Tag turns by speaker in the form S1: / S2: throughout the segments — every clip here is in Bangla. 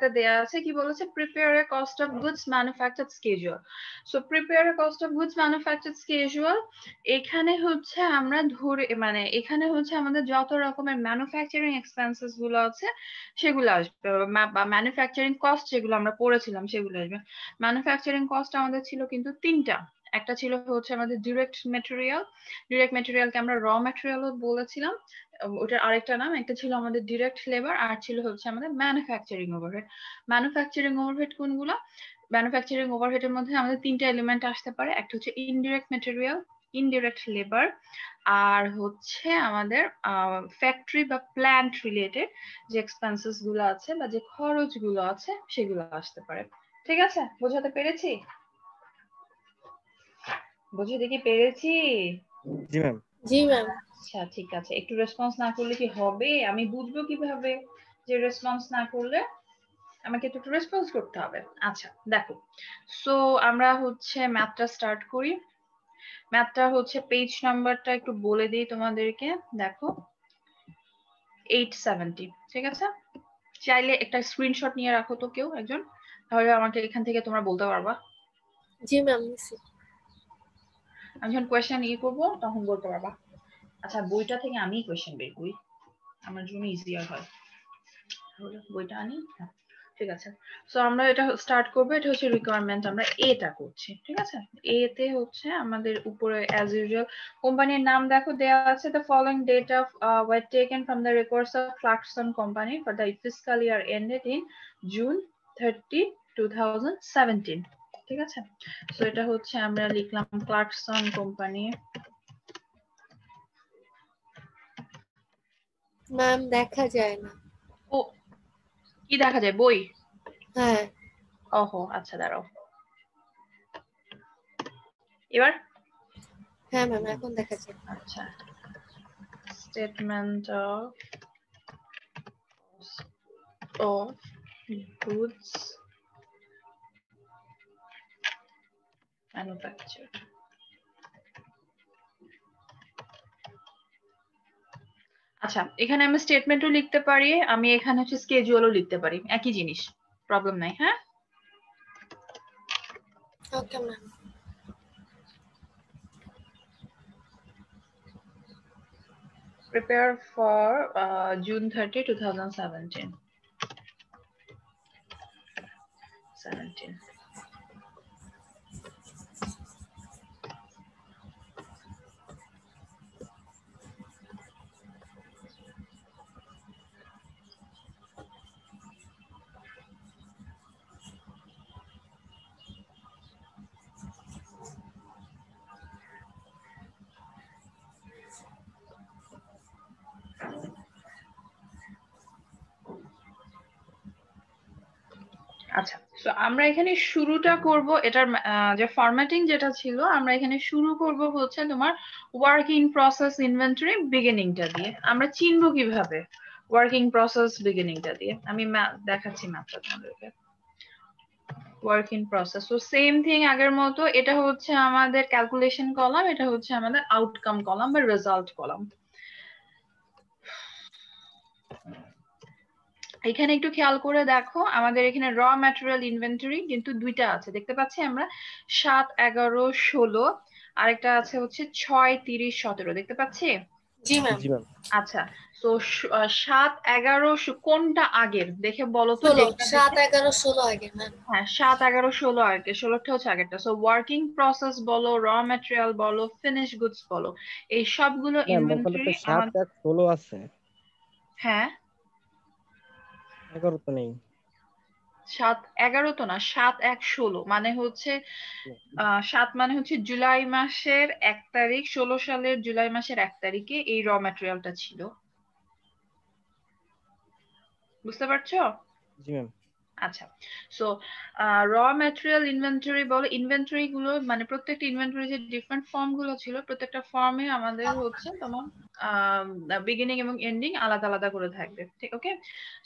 S1: একটা দেয়া আছে কি বলেছে prepare a cost of goods manufacture schedule so prepare a cost of goods manufacture schedule এখানে হচ্ছে আমরা ধরে মানে এখানে হচ্ছে আমাদের যত রকমের ম্যানুফ্যাকচারিং এক্সপেন্সেস গুলো আছে সেগুলো আসবে বা ম্যানুফ্যাকচারিং কস্ট যেগুলো আমরা পড়েছিলাম সেগুলো আসবে ম্যানুফ্যাকচারিং কস্ট আমাদের ছিল কিন্তু তিনটা একটা ছিল হচ্ছে আমাদের ডিরেক্ট ম্যাটেরিয়াল ডিরেক্ট ম্যাটেরিয়ালকে আমরা র ম্যাটেরিয়ালও বলেছিলাম ওটার আরেকটা নাম একটা ছিল আমাদের ডিরেক্ট লেবার আর ছিল হচ্ছে আমাদের ম্যানুফ্যাকচারিং ওভারহেড ম্যানুফ্যাকচারিং ওভারহেড কোনগুলো ম্যানুফ্যাকচারিং ওভারহেডের মধ্যে আমাদের তিনটা এলিমেন্ট আসতে পারে একটা হচ্ছে ইনডিরেক্ট ম্যাটেরিয়াল ইনডিরেক্ট লেবার আর হচ্ছে আমাদের ফ্যাক্টরি বা প্ল্যান্ট রিলেটেড যে এক্সপেন্সেস গুলো আছে বা যে খরচ গুলো আছে সেগুলো আসতে পারে ঠিক আছে বোঝাতে পেরেছি বুঝে দেখি পেরেছি জি ম্যাম জি ম্যাম আচ্ছা ঠিক আছে একটু রেসপন্স না করলে কি হবে আমি বুঝবো কিভাবে যে রেসপন্স না করলে আমাকে তো একটু রেসপন্স করতে হবে আচ্ছা দেখো সো আমরা হচ্ছে ম্যাথটা স্টার্ট করি ম্যাথটা হচ্ছে পেজ নাম্বারটা একটু বলে দেই তোমাদেরকে দেখো 870 ঠিক আছে চাইলে একটা স্ক্রিনশট নিয়ে রাখো তো কেউ একজন তাহলে আমাকে এখান থেকে তোমরা বলতে পারবা জি ম্যাম আমি যখন কোয়েশ্চেন ই করবো তখন বলতে পারবা আচ্ছা বইটা থেকে আমি কোয়েশ্চেন বের করি আমার জন্য ইজিয়ার হয় বইটা আনি হ্যাঁ, ঠিক আছে সো আমরা এটা স্টার্ট করবো এটা হচ্ছে রিকোয়ারমেন্ট আমরা এটা করছি ঠিক আছে এ তে হচ্ছে আমাদের উপরে অ্যাজ ইউজুয়াল কোম্পানির নাম দেখো দেওয়া আছে the following date of weight taken from the records of Clarkson company for the fiscal year ended in June thirty two thousand seventeen ঠিক আছে সো এটা হচ্ছে আমরা লিখলাম ক্লার্কসন কোম্পানি ম্যাম দেখা যায় না ও কি দেখা যায় বই হ্যাঁ ওহো আচ্ছা দাঁড়াও এবার হ্যাঁ ম্যাম এখন দেখা যায় আচ্ছা statement of of goods manufactured আচ্ছা এখানে আমি স্টেটমেন্টও লিখতে পারি আমি এখানে হচ্ছে স্কেজুয়ালও লিখতে পারি একই জিনিস প্রবলেম নাই হ্যাঁ okay ma'am prepare for uh, June 30, 2017.
S2: 17.
S1: আমরা এখানে শুরুটা করব এটার যে ফরম্যাটিং যেটা ছিল আমরা এখানে শুরু করব হচ্ছে তোমার ওয়ার্কিং প্রসেস ইনভেন্টরি বিগিনিংটা দিয়ে আমরা চিনব কিভাবে ওয়ার্কিং প্রসেস বিগিনিংটা দিয়ে আমি দেখাচ্ছি ম্যাপটা তোমাদেরকে ওয়ার্কিং প্রসেস তো সেম থিং আগের মতো এটা হচ্ছে আমাদের ক্যালকুলেশন কলাম এটা হচ্ছে আমাদের আউটকাম কলাম বা রেজাল্ট কলাম এখানে একটু খেয়াল করে দেখো আমাদের এখানে র ম্যাটেরিয়াল ইনভেন্টরি কিন্তু দুইটা আছে দেখতে পাচ্ছি আমরা সাত এগারো ষোলো আরেকটা আছে হচ্ছে ছয় তিরিশ সতেরো দেখতে পাচ্ছি আচ্ছা তো সাত এগারো কোনটা আগের দেখে বলো তো হ্যাঁ, সাত এগারো ষোলো আগের হ্যাঁ সাত এগারো ষোলো আগে ষোলোটা হচ্ছে আগেরটা সো ওয়ার্কিং প্রসেস বলো র ম্যাটেরিয়াল বলো ফিনিশ গুডস বলো এই সবগুলো ইনভেন্টরি হ্যাঁ, ষোলো আছে হ্যাঁ এগারো তো নেই সাত এগারো তো না সাত এক ষোলো মানে হচ্ছে সাত মানে হচ্ছে জুলাই মাসের এক তারিখ ষোলো সালের জুলাই মাসের এক তারিখে এই র ম্যাটেরিয়ালটা ছিল বুঝতে পারছো জি ম্যাম আচ্ছা সো র ম্যাটেরিয়াল ইনভেন্টরি বলে ইনভেন্টরি গুলো মানে প্রত্যেকটা ইনভেন্টরি যে ডিফারেন্ট ফর্ম গুলো ছিল প্রত্যেকটা ফর্মে আমাদের হচ্ছে তোমার বিগিনিং এবং এন্ডিং আলাদা আলাদা করে থাকবে ঠিক ওকে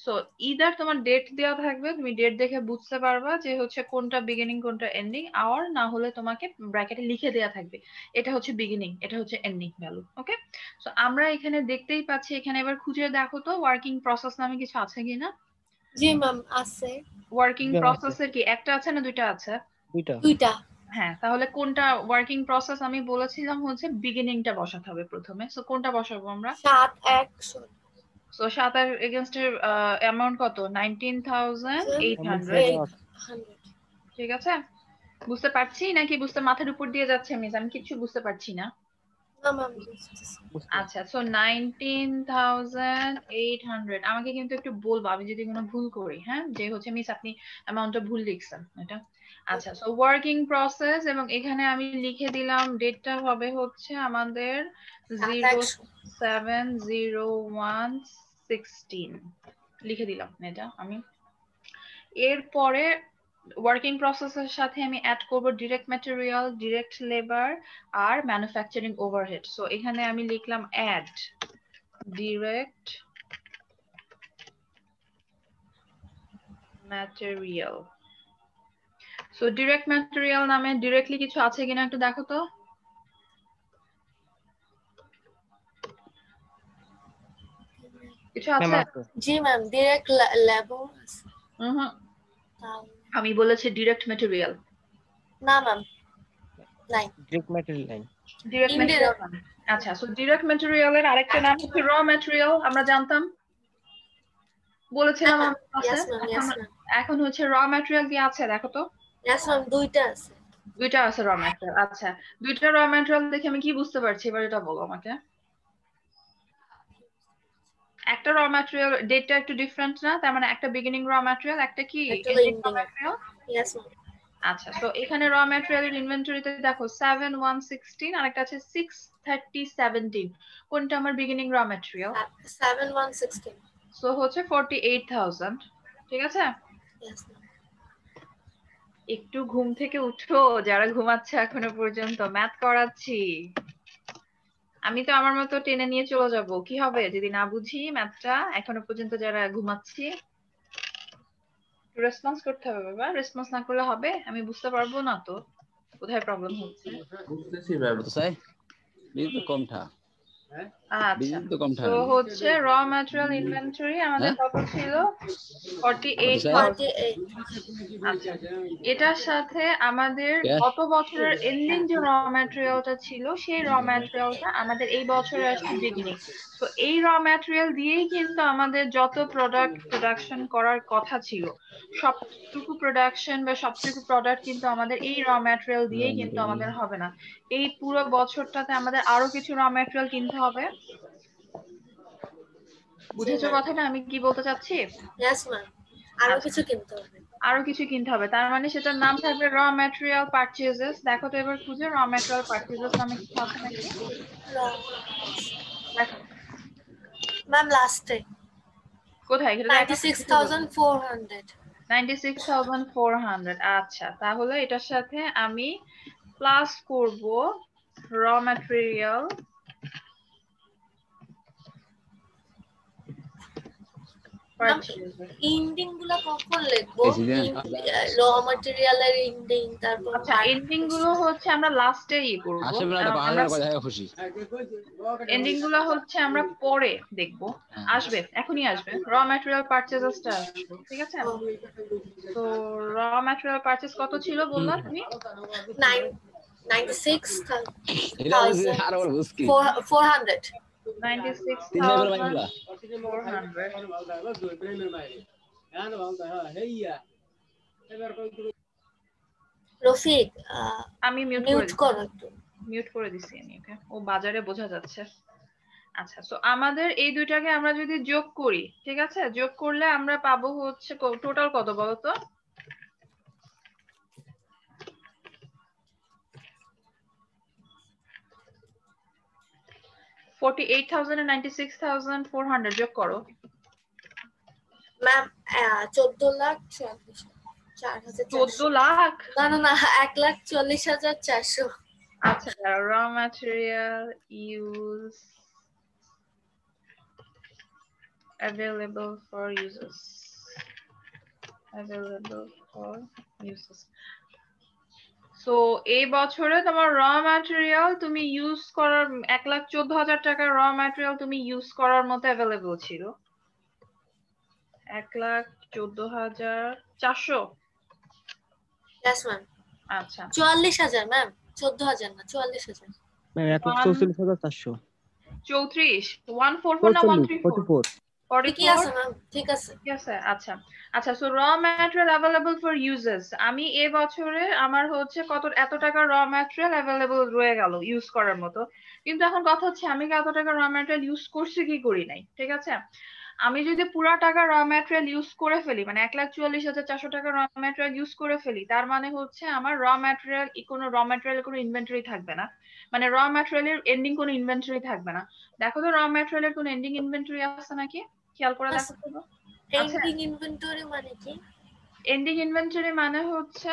S1: সো ইদার তোমার ডেট দেওয়া থাকবে তুমি ডেট দেখে বুঝতে পারবা যে হচ্ছে কোনটা বিগিনিং কোনটা এন্ডিং আর না হলে তোমাকে ব্র্যাকেটে লিখে দেওয়া থাকবে এটা হচ্ছে বিগিনিং এটা হচ্ছে এন্ডিং ভ্যালু ওকে সো আমরা এখানে দেখতেই পাচ্ছি এখানে এবার খুঁজে দেখো তো ওয়ার্কিং প্রসেস নামে কিছু আছে কিনা জি ম্যাম আছে ওয়ার্কিং প্রসেসের কি একটা আছে না দুইটা আছে দুইটা দুইটা হ্যাঁ তাহলে কোনটা ওয়ার্কিং প্রসেস আমি বলেছিলাম হচ্ছে বিগিনিংটা বসাতে হবে প্রথমে সো কোনটা বসাবো আমরা 7 1 সো 7 আর এগেইনস্ট এর অ্যামাউন্ট কত 19800 ঠিক আছে বুঝতে পারছি নাকি বুঝতে মাথার উপর দিয়ে যাচ্ছে মিস আমি কিছু বুঝতে পারছি না আচ্ছা so nineteen thousand eight hundred আমাকে কিন্তু একটু বলবো আমি যদি কোনো ভুল করি হ্যাঁ যে হচ্ছে মিস আপনি অ্যামাউন্টটা ভুল লিখছেন এটা আচ্ছা সো ওয়ার্কিং প্রসেস এবং এখানে আমি লিখে দিলাম ডেটটা হবে হচ্ছে আমাদের zero seven zero one sixteen লিখে দিলাম এটা আমি এরপরে ওয়ার্কিং প্রসেসের সাথে আমি অ্যাড করব ডিরেক্ট ম্যাটেরিয়াল ডিরেক্ট লেবার আর ম্যানুফ্যাকচারিং ওভারহেড সো এখানে আমি লিখলাম add direct material so direct material নামে ডিরেক্টলি কিছু আছে কিনা একটু
S3: দেখো তো কিছু আছে জি ম্যাম ডিরেক্ট লেবার হুম আমি বলেছি ডিরেক্ট ম্যাটেরিয়াল না ম্যাম নাই ডিরেক্ট ম্যাটেরিয়াল নাই
S1: ডিরেক্ট ম্যাটেরিয়াল আচ্ছা সো ডিরেক্ট ম্যাটেরিয়ালের আরেকটা নাম হচ্ছে র ম্যাটেরিয়াল আমরা জানতাম বলেছিলাম এখন হচ্ছে র ম্যাটেরিয়াল কি আছে দেখো তো यस ম্যাম দুইটা আছে দুইটা আছে র ম্যাটেরিয়াল আচ্ছা দুইটা র ম্যাটেরিয়াল দেখে আমি কি বুঝতে পারছি এবার এটা বলো আমাকে একটা র ম্যাটেরিয়াল ডেটটা একটু ডিফারেন্ট না তার মানে একটা বিগিনিং র ম্যাটেরিয়াল একটা কি
S3: আচ্ছা তো এখানে
S1: র ম্যাটেরিয়ালের ইনভেন্টরিতে দেখো 7116 আর একটা আছে 63017 কোনটা আমার বিগিনিং র ম্যাটেরিয়াল
S3: 7116
S1: সো হচ্ছে 48000 ঠিক আছে একটু ঘুম থেকে উঠো যারা ঘুমাচ্ছে এখনো পর্যন্ত ম্যাথ করাচ্ছি আমি তো আমার মতো টেনে নিয়ে চলে যাব কি হবে যদি না বুঝি ম্যাথটা এখনো পর্যন্ত যারা ঘুমাচ্ছি রেসপন্স করতে হবে বাবা রেসপন্স না করলে হবে আমি বুঝতে পারবো না তো কোথায় প্রবলেম হচ্ছে বুঝতেছি ব্যাপারটা স্যার প্লিজ আচ্ছা তো হচ্ছে র আমাদের হ্যাঁ? আচ্ছা। এটার সাথে আমাদের এই র ম্যাটেরিয়াল দিয়েই কিন্তু আমাদের যত প্রোডাক্ট প্রোডাকশন করার কথা ছিল সবটুকু প্রোডাকশন বা সবটুকু প্রোডাক্ট কিন্তু আমাদের এই র ম্যাটেরিয়াল দিয়েই কিন্তু আমাদের হবে না এই পুরো বছরটাতে আমাদের আরো কিছু র ম্যাটেরিয়াল কিনতে হবে বুঝেছো কথাটা আমি কি বলতে চাচ্ছি
S3: यस ম্যাম আরো আচ্ছা। কিছু কিনতে
S1: হবে আরো কিছু কিনতে হবে তার মানে সেটার নাম থাকবে র ম্যাটেরিয়াল পারচেজেস দেখো তো এবার খুঁজে র ম্যাটেরিয়াল পারচেজেস নামে কি আছে নাকি ম্যাম লাস্টে কোথায় গেল 96400 96400 আচ্ছা তাহলে এটার সাথে আমি প্লাস করব র ম্যাটেরিয়াল
S3: ইন্ডিং গুলো কখন লিখবো ল এর ইন্ডিং তারপর আচ্ছা এন্ডিং গুলো হচ্ছে আমরা লাস্টে
S1: ই করব খুশি
S2: এন্ডিং গুলো হচ্ছে আমরা
S1: পরে দেখব হ্যাঁ। আসবে এখনই আসবে র ম্যাটেরিয়াল পারচেজেসটা আসবে ঠিক আছে তো র ম্যাটেরিয়াল পারচেজ কত ছিল বললা তুমি
S3: 96 400 রফিক uh, আমি মিউট করো
S1: মিউট করে দিছি আমি ওকে ও বাজারে বোঝা যাচ্ছে আচ্ছা তো আমাদের এই দুইটাকে আমরা যদি যোগ করি ঠিক আছে যোগ করলে আমরা পাবো হচ্ছে টোটাল কত বলতো 48000 আর 96400 যোগ করো
S3: ম্যাম 14 লাখ 44000 14 লাখ না না না 1 লাখ 40400
S1: আচ্ছা raw material use available for users available
S2: for users
S1: so এই বছরে তোমার র ম্যাটেরিয়াল তুমি ইউজ করার এক লাখ চোদ্দ হাজার টাকার র ম্যাটেরিয়াল তুমি ইউজ করার মতো অ্যাভেলেবল ছিল এক লাখ চোদ্দ হাজার
S3: চারশো আচ্ছা চুয়াল্লিশ হাজার ম্যাম চোদ্দ হাজার না চুয়াল্লিশ হাজার চারশো চৌত্রিশ ওয়ান ফোর ফোর না থ্রি ফোর ফোর
S1: আছে ম্যাম ঠিক আছে ঠিক আছে আচ্ছা আচ্ছা so raw material available for uses আমি এ বছরে আমার হচ্ছে কত এত টাকা র ম্যাটেরিয়াল অ্যাভেলেবল রয়ে গেল ইউজ করার মতো কিন্তু এখন কথা হচ্ছে আমি কত টাকা র ম্যাটেরিয়াল ইউজ করছি কি করি নাই ঠিক আছে আমি যদি পুরো টাকা র ম্যাটেরিয়াল ইউজ করে ফেলি মানে এক লাখ চুয়াল্লিশ হাজার চারশো টাকা র ম্যাটেরিয়াল ইউজ করে ফেলি তার মানে হচ্ছে আমার র ম্যাটেরিয়াল কোনো র ম্যাটেরিয়াল কোনো ইনভেন্টরি থাকবে না মানে র ম্যাটেরিয়ালের এন্ডিং কোনো ইনভেন্টরি থাকবে না দেখো তো র ম্যাটেরিয়ালের কোনো এন্ডিং ইনভেন্টরি আছে নাকি খেয়াল করে দেখো এন্ডিং আচ্ছা। ইনভেন্টরি মানে কি এন্ডিং ইনভেন্টরি মানে হচ্ছে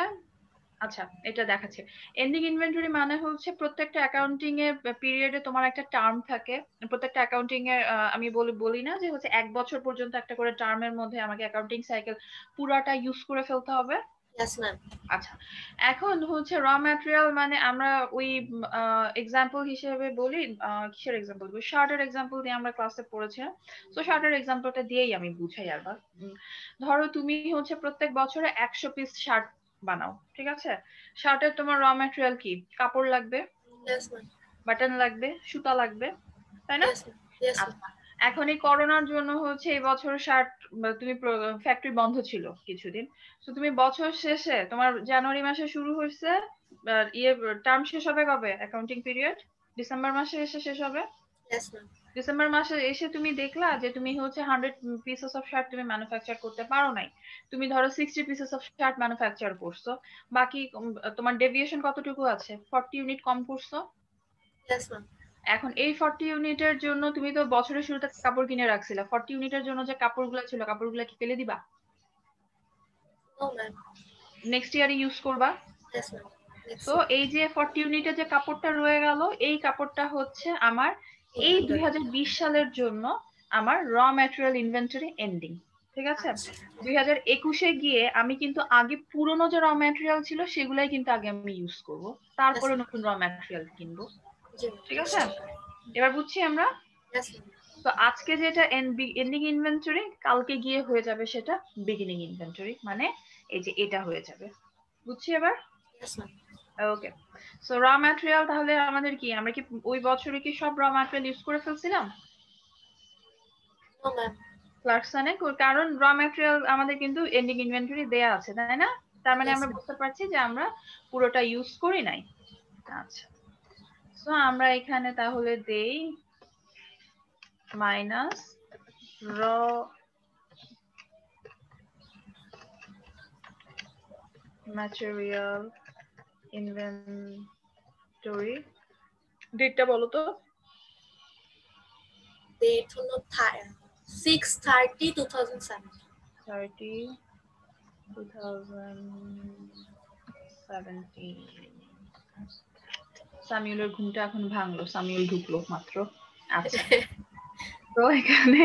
S1: আচ্ছা এটা দেখাচ্ছে এন্ডিং ইনভেন্টরি মানে হচ্ছে প্রত্যেকটা অ্যাকাউন্টিং এর পিরিয়ডে তোমার একটা টার্ম থাকে প্রত্যেকটা অ্যাকাউন্টিং এর আমি বলি বলি না যে হচ্ছে এক বছর পর্যন্ত একটা করে টার্মের মধ্যে আমাকে অ্যাকাউন্টিং সাইকেল পুরাটা ইউজ করে ফেলতে হবে আচ্ছা। এখন হচ্ছে র ম্যাটেরিয়াল মানে আমরা ওই এক্সাম্পল হিসেবে বলি কিসের এক্সাম্পল শার্টের এক্সাম্পল দিয়ে আমরা ক্লাসে শার্টের এক্সাম্পলটা দিয়েই আমি বুঝাই আবার ধরো তুমি হচ্ছে প্রত্যেক বছরে একশো পিস শার্ট বানাও ঠিক আছে শার্টের তোমার র ম্যাটেরিয়াল কি কাপড় লাগবে বাটন লাগবে সুতা লাগবে তাই না আচ্ছা। এখন এই করোনার জন্য হচ্ছে এই বছর ষাট তুমি ফ্যাক্টরি বন্ধ ছিল কিছুদিন তো তুমি বছর শেষে তোমার জানুয়ারি মাসে শুরু হয়েছে ইয়ে টার্ম শেষ হবে কবে অ্যাকাউন্টিং পিরিয়ড ডিসেম্বর মাসে এসে শেষ হবে ডিসেম্বর মাসে এসে তুমি দেখলা যে তুমি হচ্ছে হান্ড্রেড পিসেস অফ শার্ট তুমি ম্যানুফ্যাকচার করতে পারো নাই তুমি ধরো sixty pieces of shirt manufacture করছো বাকি তোমার ডেভিয়েশন কতটুকু আছে ফর্টি ইউনিট কম করছো এখন এই ফর্টি ইউনিটের জন্য তুমি তো বছরের শুরুতে কাপড় কিনে রাখছিলা ফর্টি ইউনিটের জন্য যে কাপড়গুলো ছিল কাপড়গুলো কি ফেলে দিবা নেক্সট ইয়ারে ইউজ করবা তো এই যে ফর্টি ইউনিটের যে কাপড়টা রয়ে গেল এই কাপড়টা হচ্ছে আমার এই দুই সালের জন্য আমার র ম্যাটেরিয়াল ইনভেন্টরি এন্ডিং ঠিক আছে আচ্ছা। দুই হাজার একুশে গিয়ে আমি কিন্তু আগে পুরনো যে র ম্যাটেরিয়াল ছিল সেগুলাই কিন্তু আগে আমি ইউজ করব তারপরে নতুন র ম্যাটেরিয়াল কিনবো ঠিক আছে এবার বুঝছি আমরা তো আজকে যেটা এন্ডিং ইনভেন্টরি কালকে গিয়ে হয়ে যাবে সেটা বিগিনিং ইনভেন্টরি মানে এই যে এটা হয়ে যাবে বুঝছি এবার ওকে সো র ম্যাটেরিয়াল তাহলে আমাদের কি আমরা কি ওই বছরে কি সব র ম্যাটেরিয়াল ইউজ করে ফেলছিলাম ক্লার্কসানে কারণ র ম্যাটেরিয়াল আমাদের কিন্তু এন্ডিং ইনভেন্টরি দেয়া আছে তাই না তার মানে আমরা বুঝতে পারছি যে আমরা পুরোটা ইউজ করি নাই আচ্ছা সো আমরা এখানে তাহলে দেই মাইনাস র ম্যাটেরিয়াল ইনভেন্টরি ডেটটা বলো তো
S3: ডেট হলো 6 30 2007 30 2017
S1: সামিউলের ঘুমটা এখন ভাঙলো সামিউল ঢুকলো মাত্র আচ্ছা তো এখানে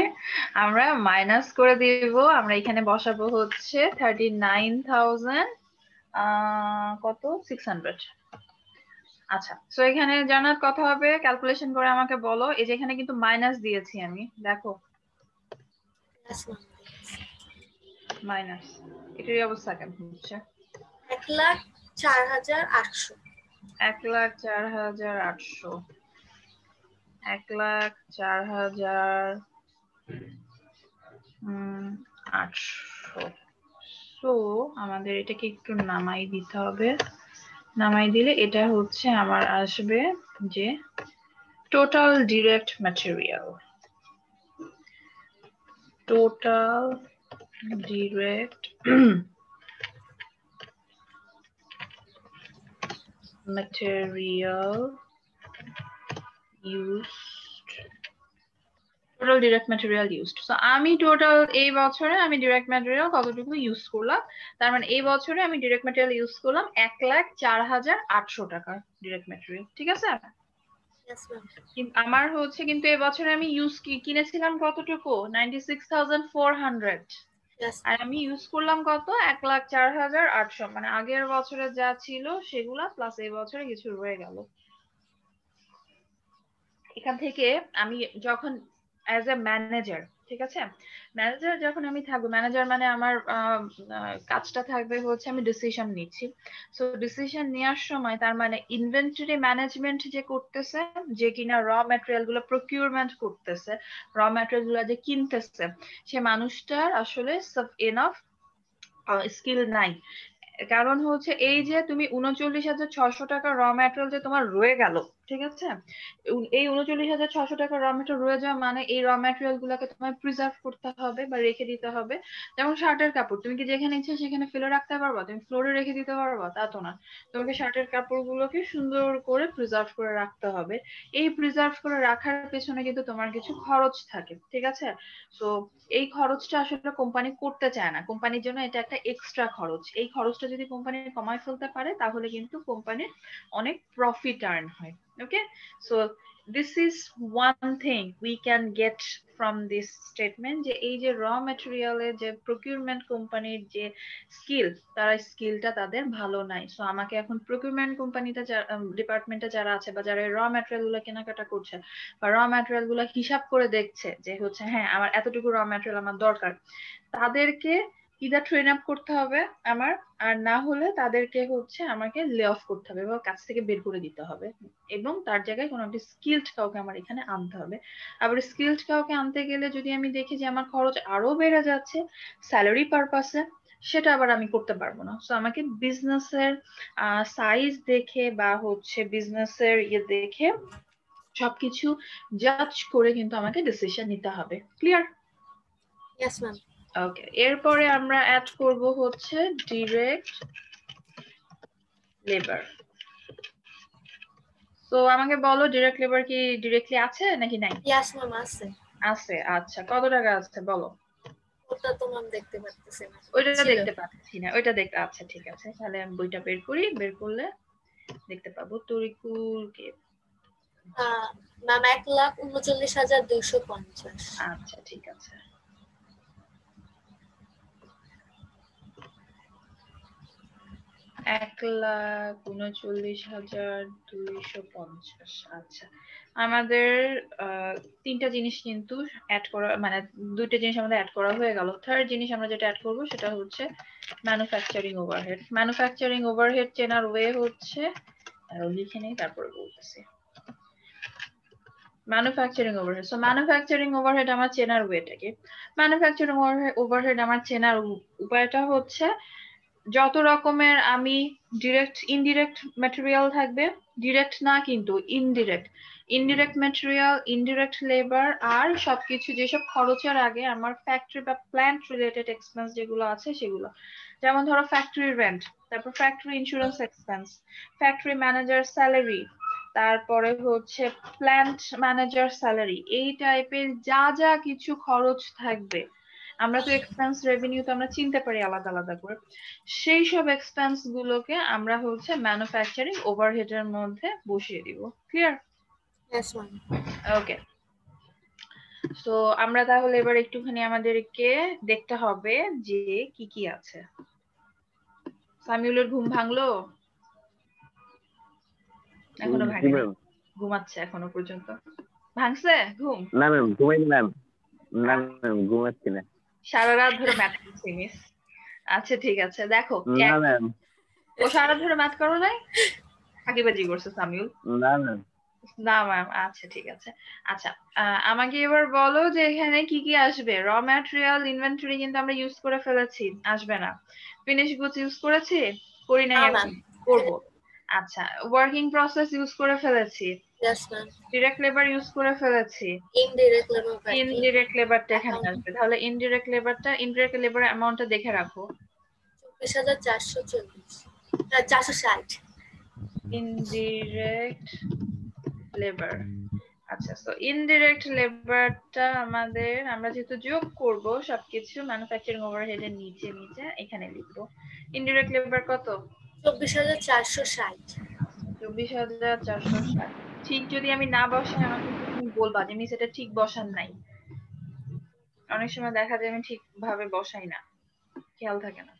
S1: আমরা মাইনাস করে দিব আমরা এখানে বসাবো হচ্ছে থার্টি নাইন থাউজেন্ড কত সিক্স হান্ড্রেড আচ্ছা তো এখানে জানার কথা হবে ক্যালকুলেশন করে আমাকে বলো এই যে এখানে কিন্তু মাইনাস দিয়েছি আমি দেখো মাইনাস এটারই অবস্থা কেমন হচ্ছে এক লাখ চার হাজার আটশো এক লাখ চার হাজার আটশো এক লাখ চার হাজার আটশো সো আমাদের এটাকে একটু নামাই দিতে হবে নামাই দিলে এটা হচ্ছে আমার আসবে যে total direct material total direct material used total direct material used so আমি টোটাল এই বছরে আমি ডিরেক্ট ম্যাটেরিয়াল কতটুকু ইউজ করলাম তার মানে এই বছরে আমি ডিরেক্ট ম্যাটেরিয়াল ইউজ করলাম এক লাখ চার হাজার আটশো টাকা ডিরেক্ট ম্যাটেরিয়াল ঠিক আছে আমার হচ্ছে কিন্তু এবছরে আমি ইউজ কিনেছিলাম কতটুকু ninety six thousand four hundred আর আমি ইউজ করলাম কত এক লাখ চার হাজার আটশো মানে আগের বছরে যা ছিল সেগুলা প্লাস এই বছরে কিছু রয়ে গেল এখান থেকে আমি যখন অ্যাজ এ ম্যানেজার ঠিক আছে ম্যানেজার যখন আমি থাকবো ম্যানেজার মানে আমার কাজটা থাকবে হচ্ছে আমি ডিসিশন নিচ্ছি সো ডিসিশন নেওয়ার সময় তার মানে ইনভেন্টরি ম্যানেজমেন্ট যে করতেছে যে কিনা র ম্যাটেরিয়াল গুলো প্রকিউরমেন্ট করতেছে র ম্যাটেরিয়াল গুলো যে কিনতেছে সে মানুষটার আসলে এনাফ স্কিল নাই কারণ হচ্ছে এই যে তুমি উনচল্লিশ হাজার ছশো টাকা র ম্যাটেরিয়াল যে তোমার রয়ে গেল ঠিক আছে এই উনচল্লিশ হাজার ছশো টাকা র মেটেরিয়াল রয়ে যাওয়া মানে এই র ম্যাটেরিয়াল গুলাকে তোমার প্রিজার্ভ করতে হবে বা রেখে দিতে হবে যেমন শার্টের কাপড় তুমি কি যেখানে ইচ্ছে সেখানে ফেলে রাখতে পারবা তুমি ফ্লোরে রেখে দিতে পারবা তা তো না তোমাকে শার্টের গুলোকে সুন্দর করে প্রিজার্ভ করে রাখতে হবে এই প্রিজার্ভ করে রাখার পেছনে কিন্তু তোমার কিছু খরচ থাকে ঠিক আছে তো এই খরচটা আসলে কোম্পানি করতে চায় না কোম্পানির জন্য এটা একটা এক্সট্রা খরচ এই খরচটা যদি কোম্পানি কমায় ফেলতে পারে তাহলে কিন্তু কোম্পানির অনেক প্রফিট আর্ন হয় okay so this is one thing we can get from this statement যে এই যে র ম্যাটেরিয়ালের যে প্রকিউরমেন্ট কোম্পানির যে স্কিল তারা স্কিলটা তাদের ভালো নাই সো আমাকে এখন প্রকিউরমেন্ট কোম্পানিটা ডিপার্টমেন্টে যারা আছে বা যারা র ম্যাটেরিয়ালগুলো কেনাকাটা করছে বা র ম্যাটেরিয়ালগুলো হিসাব করে দেখছে যে হচ্ছে হ্যাঁ আমার এতটুকু র ম্যাটেরিয়াল আমার দরকার তাদেরকে ইদার ট্রেন আপ করতে হবে আমার আর না হলে তাদেরকে হচ্ছে আমাকে লে অফ করতে হবে বা কাজ থেকে বের করে দিতে হবে এবং তার জায়গায় কোনো একটা স্কিলড কাউকে আমার এখানে আনতে হবে আবার স্কিলড কাউকে আনতে গেলে যদি আমি দেখি যে আমার খরচ আরো বেড়ে যাচ্ছে স্যালারি পারপাসে সেটা আবার আমি করতে পারবো না সো আমাকে বিজনেসের সাইজ দেখে বা হচ্ছে বিজনেসের ইয়ে দেখে সবকিছু জাজ করে কিন্তু আমাকে ডিসিশন নিতে হবে ক্লিয়ার ইয়েস ম্যাম ওকে এরপরে আমরা অ্যাড করব হচ্ছে ডিরেক্ট লেবার তো আমাকে বলো ডিরেক্ট লেবার কি ডিরেক্টলি আছে নাকি নাই ইয়াস ম্যাম আছে আছে আচ্ছা কত টাকা আছে বলো
S3: ওটা তো ম্যাম দেখতে পাচ্ছি না ওইটা দেখতে পাচ্ছি না
S1: ওইটা দেখতে আচ্ছা ঠিক আছে তাহলে আমি বইটা বের করি বের করলে দেখতে পাবো তরিকুল
S3: কে ম্যাম এক লাখ উনচল্লিশ হাজার দুশো পঞ্চাশ আচ্ছা ঠিক আছে
S1: এক লাখ উনচল্লিশ হাজার দুইশো পঞ্চাশ আচ্ছা আমাদের তিনটা জিনিস কিন্তু অ্যাড করা মানে দুইটা জিনিস আমাদের অ্যাড করা হয়ে গেল থার্ড জিনিস আমরা যেটা অ্যাড করব সেটা হচ্ছে ম্যানুফ্যাকচারিং ওভারহেড ম্যানুফ্যাকচারিং ওভারহেড চেনার ওয়ে হচ্ছে আরো লিখে নেই তারপরে বলতেছি manufacturing overhead so manufacturing overhead আমার চেনার ওয়েটা কি ম্যানুফ্যাকচারিং ওভারহেড আমার চেনার উপায়টা হচ্ছে যত রকমের আমি ডিরেক্ট ইনডিরেক্ট ম্যাটেরিয়াল থাকবে ডিরেক্ট না কিন্তু indirect indirect material indirect labour আর সবকিছু যেসব খরচের আগে আমার ফ্যাক্টরি বা প্ল্যান্ট রিলেটেড এক্সপেন্স যেগুলো আছে সেগুলো যেমন ধরো ফ্যাক্টরি রেন্ট তারপর factory insurance expense factory manager salary তারপরে হচ্ছে প্ল্যান্ট ম্যানেজার স্যালারি এই টাইপের যা যা কিছু খরচ থাকবে আমরা তো এক্সপেন্স রেভিনিউ তো আমরা চিনতে পারি আলাদা আলাদা করে সেই সব এক্সপেন্স গুলোকে আমরা হচ্ছে ম্যানুফ্যাকচারিং এর মধ্যে বসিয়ে দিব ক্লিয়ার ওকে তো আমরা তাহলে এবার একটুখানি আমাদেরকে দেখতে হবে যে কি কি আছে সামিউলের ঘুম ভাঙলো এখনো ভাঙে ঘুমাচ্ছে এখনো পর্যন্ত ভাঙছে ঘুম
S2: না
S3: ম্যাম ঘুমাই ম্যাম না ম্যাম ঘুমাচ্ছি না
S1: সারা রাত ধরে ম্যাথ করছি মিস আচ্ছা ঠিক আছে দেখো ও সারা ধরে ম্যাথ করো নাই ফাঁকিবাজি করছে সামিউল না ম্যাম আচ্ছা ঠিক আছে আচ্ছা আমাকে এবার বলো যে এখানে কি কি আসবে র ম্যাটেরিয়াল ইনভেন্টরি কিন্তু আমরা ইউজ করে ফেলেছি আসবে না ফিনিশ গুডস ইউজ করেছি করি নাই করবো আচ্ছা ওয়ার্কিং প্রসেস ইউজ করে ফেলেছি ডিরেক্ট লেবার ইউজ করে ফেলেছি ইনডিরেক্ট লেবারটা এখানে আসবে তাহলে ইনডাইরেক্ট লেবারটা ইনডাইরেক্ট লেবার অ্যামাউন্টটা দেখে রাখো
S3: 24440
S1: 460 ইনডাইরেক্ট লেবার আচ্ছা তো ইনডিরেক্ট লেবারটা আমাদের আমরা যেহেতু যোগ করব সবকিছু ম্যানুফ্যাকচারিং ওভারহেডের নিচে নিচে এখানে লিখবো ইনডিরেক্ট লেবার কত চব্বিশ হাজার চারশো ষাট চব্বিশ হাজার চারশো ষাট ঠিক যদি আমি না বসাই আমাকে তুমি বলবা যে মিস এটা ঠিক বসান নাই অনেক সময় দেখা যায় আমি ঠিক ভাবে বসাই না খেয়াল থাকে না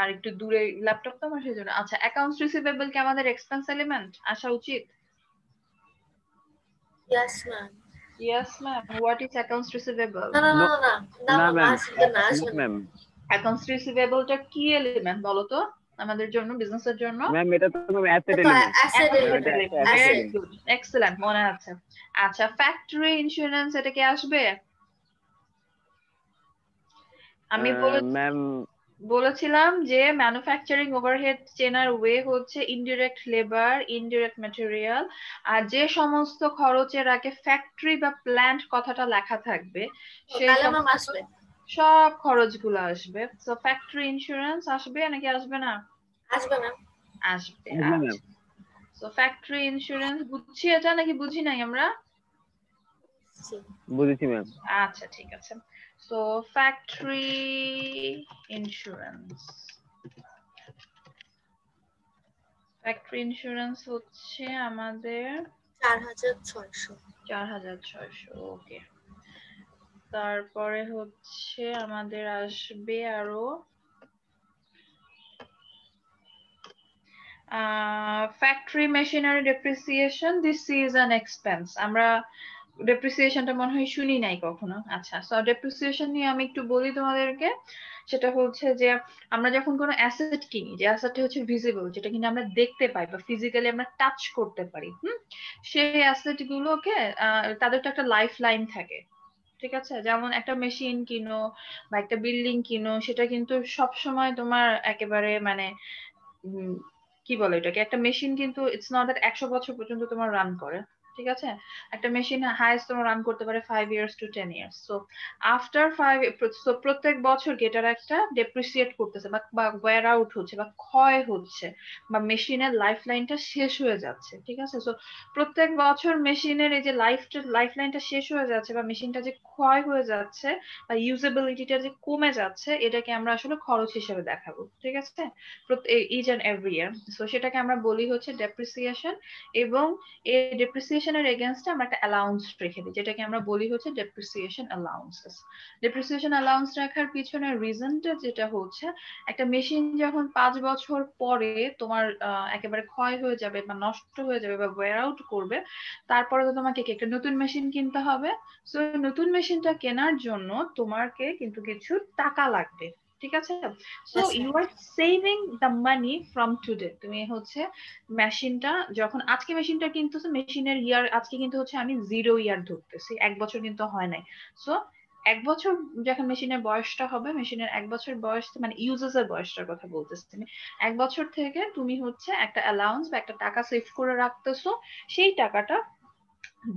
S1: আর একটু দূরে ল্যাপটপ তো আমার সেজন্য আচ্ছা অ্যাকাউন্টস রিসিভেবল কি আমাদের এক্সপেন্স এলিমেন্ট আসা উচিত yes ma'am yes ma'am what is accounts receivable না না না না না ম্যাম অ্যাকাউন্টস রিসিভেবলটা কি এলিমেন্ট বলো তো আমাদের জন্য বিজনেসের জন্য ম্যাম
S3: এটা তো ম্যাম অ্যাসেট
S1: এক্সেলেন্ট মনে আছে আচ্ছা ফ্যাক্টরি ইন্স্যুরেন্স এটা কি আসবে
S3: আমি ম্যাম
S1: বলেছিলাম যে ম্যানুফ্যাকচারিং ওভারহেড চেনার ওয়ে হচ্ছে ইনডিরেক্ট লেবার ইনডিরেক্ট ম্যাটেরিয়াল আর যে সমস্ত খরচের আগে ফ্যাক্টরি বা প্ল্যান্ট কথাটা লেখা থাকবে সেই সব খরচগুলো আসবে সো ফ্যাক্টরি ইন্স্যুরেন্স আসবে নাকি আসবে না আসবে না আসবে সো ফ্যাক্টরি ইন্স্যুরেন্স বুঝছি এটা নাকি বুঝি নাই আমরা বুঝেছি ম্যাম আচ্ছা ঠিক আছে so factory insurance factory insurance হচ্ছে আমাদের চার হাজার ছয়শো চার হাজার ছয়শো ওকে তারপরে হচ্ছে আমাদের আসবে আরো factory machinery depreciation this is an expense আমরা ডেপ্রিসিয়েশনটা মনে হয় শুনি নাই কখনো আচ্ছা সো ডেপ্রিসিয়েশন নিয়ে আমি একটু বলি তোমাদেরকে সেটা হচ্ছে যে আমরা যখন কোনো অ্যাসেট কিনি যে অ্যাসেটটা হচ্ছে ভিজিবল যেটা কিনা আমরা দেখতে পাই বা ফিজিক্যালি আমরা টাচ করতে পারি হুম সেই অ্যাসেট গুলোকে তাদের তো একটা লাইফ লাইন থাকে ঠিক আছে যেমন একটা মেশিন কিনো বা একটা বিল্ডিং কিনো সেটা কিন্তু সব সময় তোমার একেবারে মানে কি বলে এটাকে একটা মেশিন কিন্তু ইটস নট দ্যাট একশো বছর পর্যন্ত তোমার রান করে ঠিক আছে একটা মেশিন তোমার রান করতে পারে five years to ten years so after five so প্রত্যেক বছর গেটার একটা ডেপ্রিসিয়েট করতেছে বা ওয়ার আউট হচ্ছে বা ক্ষয় হচ্ছে বা মেশিনের লাইফ লাইনটা শেষ হয়ে যাচ্ছে ঠিক আছে সো প্রত্যেক বছর মেশিনের এই যে লাইফ লাইফ লাইনটা শেষ হয়ে যাচ্ছে বা মেশিনটা যে ক্ষয় হয়ে যাচ্ছে বা ইউজেবিলিটিটা যে কমে যাচ্ছে এটাকে আমরা আসলে খরচ হিসেবে দেখাবো ঠিক আছে each and every year so সেটাকে আমরা বলি হচ্ছে ডেপ্রিসিয়েশন এবং এই ডেপ্রিসিয়েশন ডিপ্রিসিয়েশনের এগেনস্টে আমরা একটা অ্যালাউন্স রেখে দিই যেটাকে আমরা বলি হচ্ছে ডেপ্রিসিয়েশন অ্যালাউন্সেস ডেপ্রিসিয়েশন অ্যালাউন্স রাখার পিছনে রিজনটা যেটা হচ্ছে একটা মেশিন যখন পাঁচ বছর পরে তোমার একেবারে ক্ষয় হয়ে যাবে বা নষ্ট হয়ে যাবে বা ওয়ার আউট করবে তারপরে তো তোমাকে একটা নতুন মেশিন কিনতে হবে সো নতুন মেশিনটা কেনার জন্য তোমাকে কিন্তু কিছু টাকা লাগবে ঠিক আছে so you are saving the money from today তুমি হচ্ছে মেশিনটা যখন আজকে মেশিনটা কিন্তু মেশিনের ইয়ার আজকে কিন্তু হচ্ছে আমি জিরো ইয়ার ধরতেছি এক বছর কিন্তু হয় নাই সো এক বছর যখন মেশিনের বয়সটা হবে মেশিনের এক বছর বয়স মানে ইউজার্স এর বয়সটার কথা বলতেছি তুমি এক বছর থেকে তুমি হচ্ছে একটা অ্যালাউন্স বা একটা টাকা সেভ করে রাখতেছো সেই টাকাটা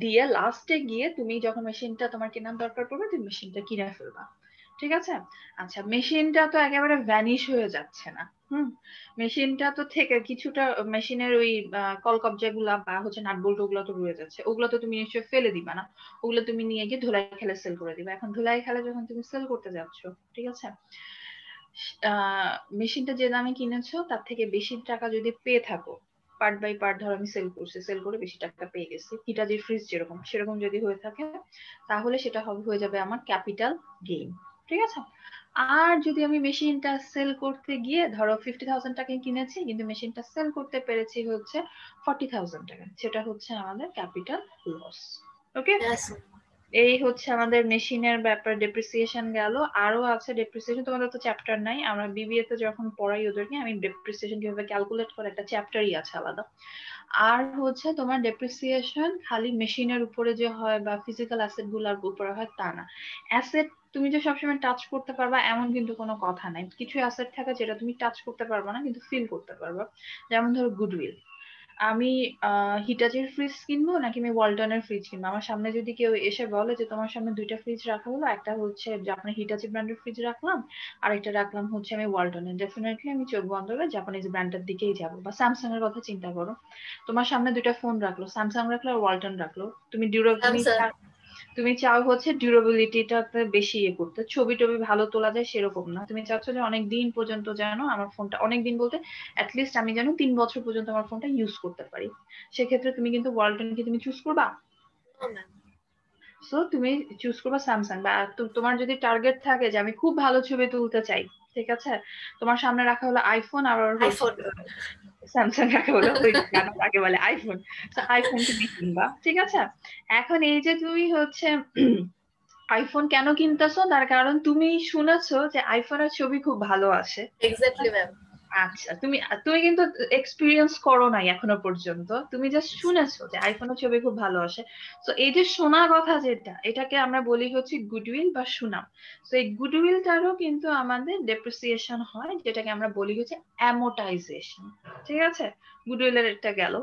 S1: দিয়ে লাস্টে গিয়ে তুমি যখন মেশিনটা তোমার কেনার দরকার পড়বে তুমি মেশিনটা কিনে ফেলবা ঠিক আছে আচ্ছা মেশিনটা তো একেবারে ভ্যানিশ হয়ে যাচ্ছে না হুম মেশিনটা তো থেকে কিছুটা মেশিনের ওই কলকবজা গুলা বা হচ্ছে নাটবোল্ট ওগুলো তো রয়ে যাচ্ছে ওগুলো তো তুমি নিশ্চয়ই ফেলে দিবা না ওগুলো তুমি নিয়ে গিয়ে ধুলাই খেলে সেল করে দিবা এখন ধুলাই খেলে যখন তুমি সেল করতে যাচ্ছ ঠিক আছে মেশিনটা যে দামে কিনেছো তার থেকে বেশি টাকা যদি পেয়ে থাকো পার্ট বাই পার্ট ধর আমি সেল করছি সেল করে বেশি টাকা পেয়ে গেছি কিটা ফ্রিজ যেরকম সেরকম যদি হয়ে থাকে তাহলে সেটা হবে হয়ে যাবে আমার ক্যাপিটাল গেইন ঠিক আছে আর যদি আমি মেশিনটা সেল করতে গিয়ে ধরো ফিফটি থাউজেন্ড টাকা কিনেছি কিন্তু মেশিনটা সেল করতে পেরেছি হচ্ছে ফর্টি থাউজেন্ড টাকা সেটা হচ্ছে আমাদের ক্যাপিটাল লস ওকে এই হচ্ছে আমাদের মেশিনের ব্যাপার ডেপ্রিসিয়েশন গেল আরো আছে ডেপ্রিসিয়েশন তোমাদের তো চ্যাপ্টার নাই আমরা বিবিএ তে যখন পড়াই ওদেরকে আমি ডেপ্রিসিয়েশন কিভাবে ক্যালকুলেট করে একটা চ্যাপ্টারই আছে আলাদা আর হচ্ছে তোমার ডেপ্রিসিয়েশন খালি মেশিনের উপরে যে হয় বা ফিজিক্যাল অ্যাসেট গুলার উপরে হয় তা না অ্যাসেট তুমি যে সবসময় টাচ করতে পারবা এমন কিন্তু কোনো কথা নাই কিছু অ্যাসেট থাকে যেটা তুমি টাচ করতে পারবা না কিন্তু ফিল করতে পারবা যেমন ধরো গুডউইল আমি হিটাচির ফ্রিজ কিনবো নাকি আমি ওয়ালটনের ফ্রিজ কিনবো আমার সামনে যদি কেউ এসে বলে যে তোমার সামনে দুইটা ফ্রিজ রাখা হলো একটা হচ্ছে জাপানের হিটাচি ব্র্যান্ডের ফ্রিজ রাখলাম আর একটা রাখলাম হচ্ছে আমি ওয়ালটনের ডেফিনেটলি আমি চোখ বন্ধ করে জাপানিজ ব্র্যান্ডের দিকেই যাবো বা স্যামসাং এর কথা চিন্তা করো তোমার সামনে দুইটা ফোন রাখলো স্যামসাং রাখলো আর ওয়ালটন রাখলো তুমি ডিউরো তুমি চাও হচ্ছে ডিউরেবিলিটিটাতে বেশি ইয়ে করতে ছবি টবি ভালো তোলা যায় সেরকম না তুমি চাচ্ছ যে অনেক দিন পর্যন্ত যেন আমার ফোনটা অনেক দিন বলতে অ্যাটলিস্ট আমি যেন তিন বছর পর্যন্ত আমার ফোনটা ইউজ করতে পারি সেক্ষেত্রে তুমি কিন্তু কি তুমি চুজ করবা সো তুমি চুজ করবা স্যামসাং বা তোমার যদি টার্গেট থাকে যে আমি খুব ভালো ছবি তুলতে চাই ঠিক আছে তোমার সামনে রাখা হলো আইফোন আর স্যামসাং কাকে বলো ওই গানা তাকে বলে আইফোন তো আইফোন তুমি কিনবা ঠিক আছে এখন এই যে তুমি হচ্ছে আইফোন কেন কিনতেছো তার কারণ তুমি শুনেছো যে আইফোনের ছবি খুব ভালো আসে এক্স্যাক্টলি ম্যাম আচ্ছা তুমি তুমি কিন্তু এক্সপিরিয়েন্স করো নাই এখনো পর্যন্ত তুমি যা শুনেছো যে আইফোনের ছবি খুব ভালো আসে তো এই যে শোনা কথা যেটা এটাকে আমরা বলি হচ্ছে গুডউইল বা সুনাম তো এই গুডউইলটারও কিন্তু আমাদের ডেপ্রিসিয়েশন হয় যেটাকে আমরা বলি হচ্ছে অ্যামোটাইজেশন ঠিক আছে গুডউইলের একটা গেল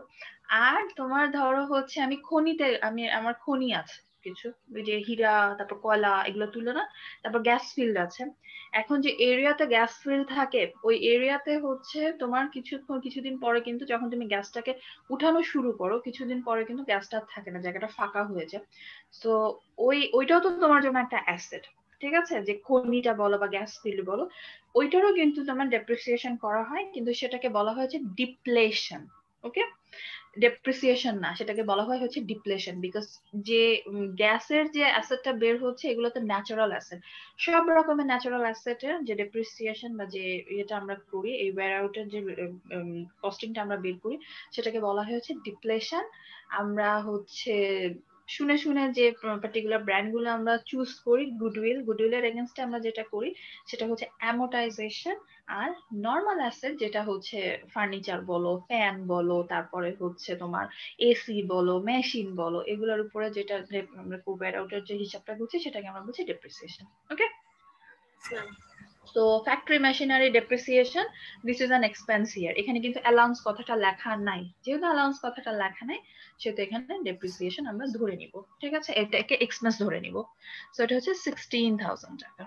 S1: আর তোমার ধরো হচ্ছে আমি খনিতে আমি আমার খনি আছে কিছু ওই যে হীরা তারপর কলা এগুলো তুলে না তারপর গ্যাস ফিল্ড আছে এখন যে এরিয়াতে গ্যাস ফিল্ড থাকে ওই এরিয়াতে হচ্ছে তোমার কিছুক্ষণ কিছুদিন পরে কিন্তু যখন তুমি গ্যাসটাকে উঠানো শুরু করো কিছুদিন পরে কিন্তু গ্যাসটা থাকে না জায়গাটা ফাঁকা হয়ে যায় তো ওই ওইটাও তো তোমার জন্য একটা অ্যাসেট ঠিক আছে যে খনিটা বলো বা গ্যাস ফিল্ড বলো ওইটারও কিন্তু তোমার ডেপ্রিসিয়েশন করা হয় কিন্তু সেটাকে বলা হয়েছে ডিপ্লেশন ওকে ডেপ্রিসিয়েশন না সেটাকে বলা হয় হচ্ছে ডিপ্লেশন বিকজ যে গ্যাসের যে অ্যাসেটটা বের হচ্ছে এগুলো তো ন্যাচারাল অ্যাসেট সব রকমের ন্যাচারাল অ্যাসেটের যে ডেপ্রিসিয়েশন বা যে এটা আমরা করি এই ওয়্যার আউটের যে কস্টিংটা আমরা বের করি সেটাকে বলা হয় হচ্ছে ডিপ্লেশন আমরা হচ্ছে শুনে শুনে যে পার্টিকুলার ব্র্যান্ড গুলো আমরা চুজ করি গুডউইল গুডউইলের এগেনস্টে আমরা যেটা করি সেটা হচ্ছে অ্যামোটাইজেশন আর নর্মাল অ্যাসেট যেটা হচ্ছে ফার্নিচার বলো ফ্যান বলো তারপরে হচ্ছে তোমার এসি বলো মেশিন বলো এগুলোর উপরে যেটা আমরা প্রোভাইড আউটের যে হিসাবটা করছি সেটাকে আমরা বলছি ডেপ্রিসিয়েশন ওকে তো factory machinery depreciation this is an expense year এখানে কিন্তু অ্যালাউন্স কথাটা লেখা নাই যেহেতু অ্যালাউন্স কথাটা লেখা নাই সেহেতু এখানে ডেপ্রিসিয়েশন আমরা ধরে নিব ঠিক আছে এটাকে এক্সপেন্স ধরে নিব সো এটা হচ্ছে সিক্সটিন থাউজেন্ড টাকা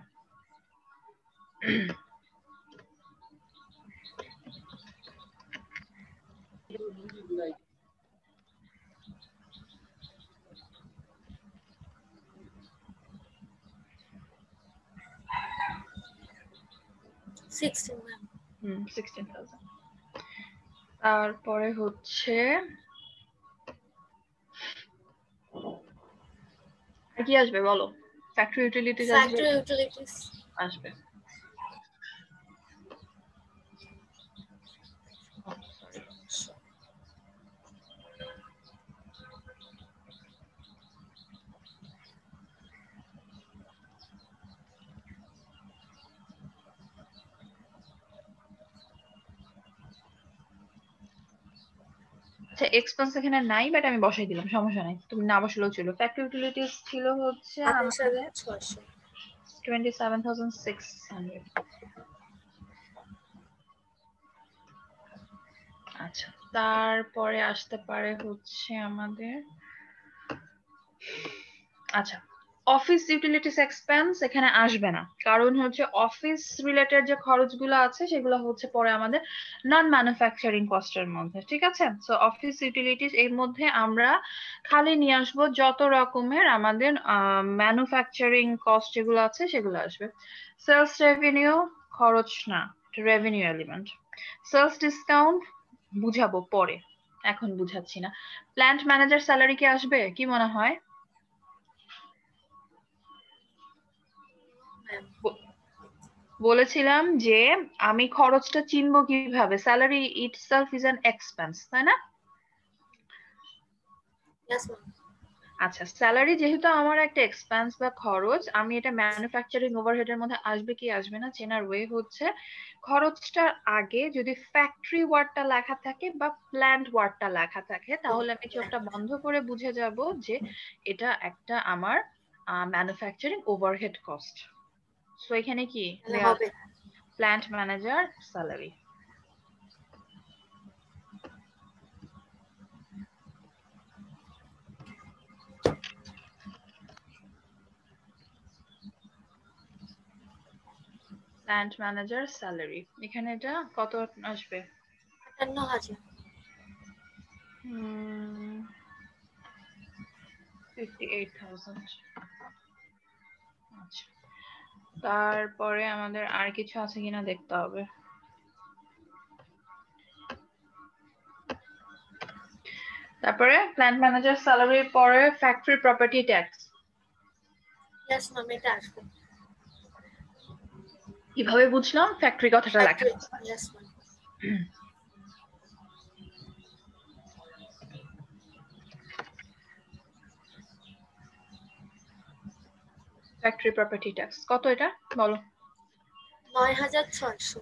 S1: সিক্সটিন থাউজেন্ড তারপরে হচ্ছে কি আসবে বলো ফ্যাক্টরি ইউটিলিটিস
S2: আসবে ফ্যাক্টরি ইউটিলিটিস আসবে
S1: আচ্ছা এক্সপেন্স এখানে নাই বাট আমি বসাই দিলাম সমস্যা নাই তুমি না বসলেও ছিল ফ্যাক্টরি ইউটিলিটিস ছিল হচ্ছে আমাদের 27600 আচ্ছা তারপরে আসতে পারে হচ্ছে আমাদের আচ্ছা অফিস ইউটিলিটিস এক্সপেন্স এখানে আসবে না কারণ হচ্ছে অফিস রিলেটেড যে খরচগুলো আছে সেগুলো হচ্ছে পরে আমাদের নন ম্যানুফ্যাকচারিং কস্টের মধ্যে ঠিক আছে সো অফিস ইউটিলিটিস এর মধ্যে আমরা খালি নিয়ে আসবো যত রকমের আমাদের ম্যানুফ্যাকচারিং কস্ট যেগুলো আছে সেগুলো আসবে সেলস রেভিনিউ খরচ না রেভিনিউ এলিমেন্ট সেলস ডিসকাউন্ট বুঝাবো পরে এখন বুঝাচ্ছি না প্ল্যান্ট ম্যানেজার স্যালারি কি আসবে কি মনে হয় বলেছিলাম যে আমি খরচটা চিনবো কিভাবে salary itself is an expense তাই না আচ্ছা স্যালারি যেহেতু আমার একটা এক্সপেন্স বা খরচ আমি এটা ম্যানুফ্যাকচারিং এর মধ্যে আসবে কি আসবে না চেনার ওয়ে হচ্ছে খরচটার আগে যদি ফ্যাক্টরি ওয়ার্ডটা লেখা থাকে বা প্ল্যান্ট ওয়ার্ডটা লেখা থাকে তাহলে আমি চোখটা বন্ধ করে বুঝে যাব যে এটা একটা আমার ম্যানুফ্যাকচারিং ওভারহেড কস্ট সো এখানে কি হবে plant manager salary plant manager salary এখানে এটা কত আসবে আটান্ন হাজার ফিফটি এইট থাউজেন্ড তারপরে আমাদের আর কিছু আছে কিনা দেখতে হবে তারপরে প্ল্যান্ট ম্যানেজার স্যালারির পরে factory property tax
S3: yes ma'am এটা আসবে
S1: কিভাবে বুঝলাম ফ্যাক্টরি কথাটা লেখা
S3: yes
S2: ma'am
S1: factory property tax কত এটা বলো
S3: নয় হাজার ছয়শো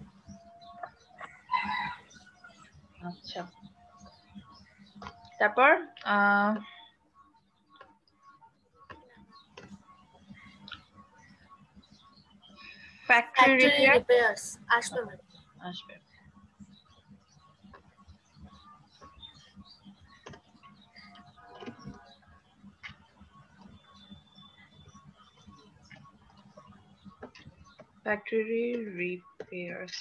S1: আচ্ছা তারপর
S3: ফ্যাক্টরি রিপেয়ার্স আসবে আসবে
S1: ফ্যাক্টরি রিপেয়ার্স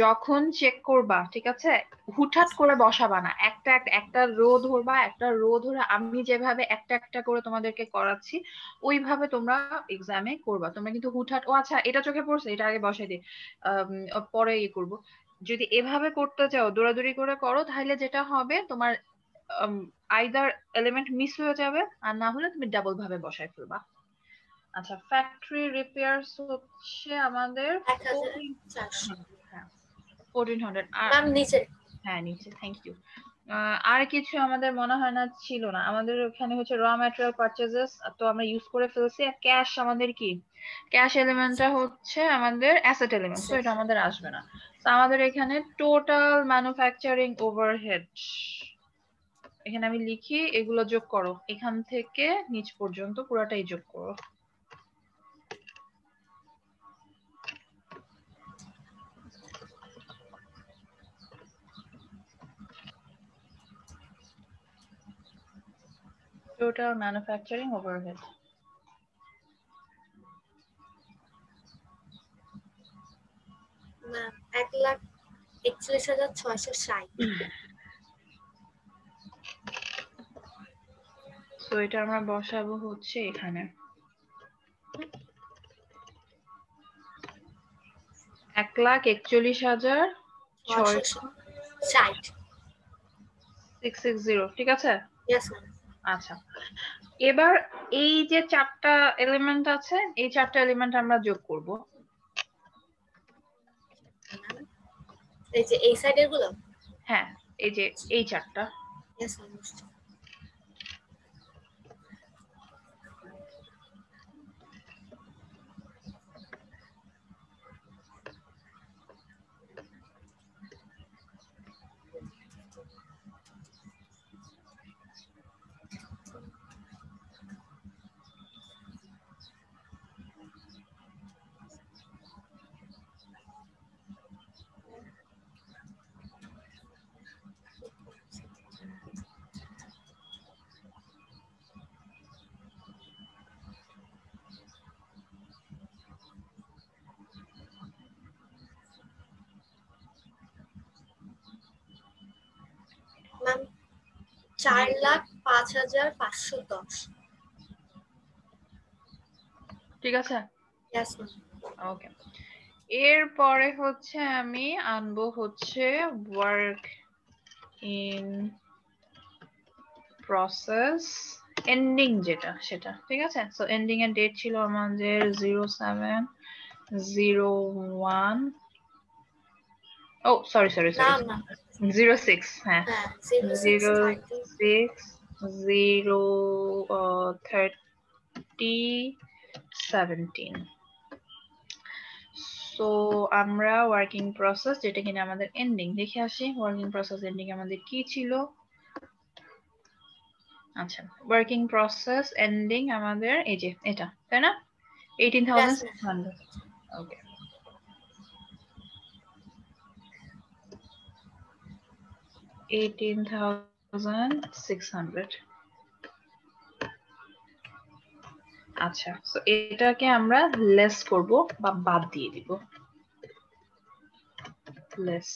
S1: যখন চেক করবা ঠিক আছে হুটহাট করে বসাবা না একটা একটা রো ধরবা একটা রো ধরে আমি যেভাবে একটা একটা করে তোমাদেরকে করাচ্ছি ওইভাবে তোমরা এক্সামে করবা তোমরা কিন্তু হুটহাট ও আচ্ছা এটা চোখে পড়ছে এটা আগে বসাই দিই পরে ইয়ে করবো যদি এভাবে করতে চাও দৌড়াদৌড়ি করে করো তাহলে যেটা হবে তোমার আইদার এলিমেন্ট মিস হয়ে যাবে আর না হলে তুমি ডাবল ভাবে বসায় ফেলবা আচ্ছা ফ্যাক্টরি রিপেয়ার্স হচ্ছে আমাদের 1400 আর নিচে হ্যাঁ নিচে থ্যাংক ইউ আর কিছু আমাদের মনে হয় না ছিল না আমাদের ওখানে হচ্ছে র ম্যাটেরিয়াল পারচেজেস তো আমরা ইউজ করে ফেলছি আর ক্যাশ আমাদের কি ক্যাশ এলিমেন্টটা হচ্ছে আমাদের অ্যাসেট এলিমেন্ট তো এটা আমাদের আসবে না তো আমাদের এখানে টোটাল ম্যানুফ্যাকচারিং ওভারহেড এখানে আমি লিখি এগুলো যোগ করো এখান থেকে নিচ পর্যন্ত পুরাটাই যোগ করো Total manufacturing overhead.
S3: এক লাখ একচল্লিশ হাজার ছয়শো ষাট
S1: তো এটা আমরা বসাবো হচ্ছে এখানে এক লাখ একচল্লিশ হাজার
S3: ষাট সিক্স
S1: সিক্স জিরো ঠিক আছে আচ্ছা এবার এই যে চারটা এলিমেন্ট আছে এই চারটা এলিমেন্ট আমরা যোগ করব
S3: এই যে এই সাইডের গুলো হ্যাঁ
S1: এই যে এই চারটা
S3: ম্যাম চার লাখ পাঁচ হাজার পাঁচশো দশ
S1: ঠিক আছে ওকে এরপরে হচ্ছে আমি আনবো হচ্ছে ওয়ার্ক ইন প্রসেস এন্ডিং যেটা সেটা ঠিক আছে সো এন্ডিং এর ডেট ছিল আমাদের জিরো সেভেন জিরো ওয়ান ও sorry sorry sorry zero six হ্যাঁ zero six zero thirty seventeen so আমরা ওয়ার্কিং প্রসেস যেটা কিনা আমাদের এন্ডিং দেখে আসি ওয়ার্কিং প্রসেস এন্ডিং আমাদের কি ছিল আচ্ছা ওয়ার্কিং প্রসেস এন্ডিং আমাদের এই যে এটা তাই না এইটিন থাউজেন্ড ওকে 18600 আচ্ছা সো এটাকে আমরা লেস করব বা বাদ দিয়ে দিব less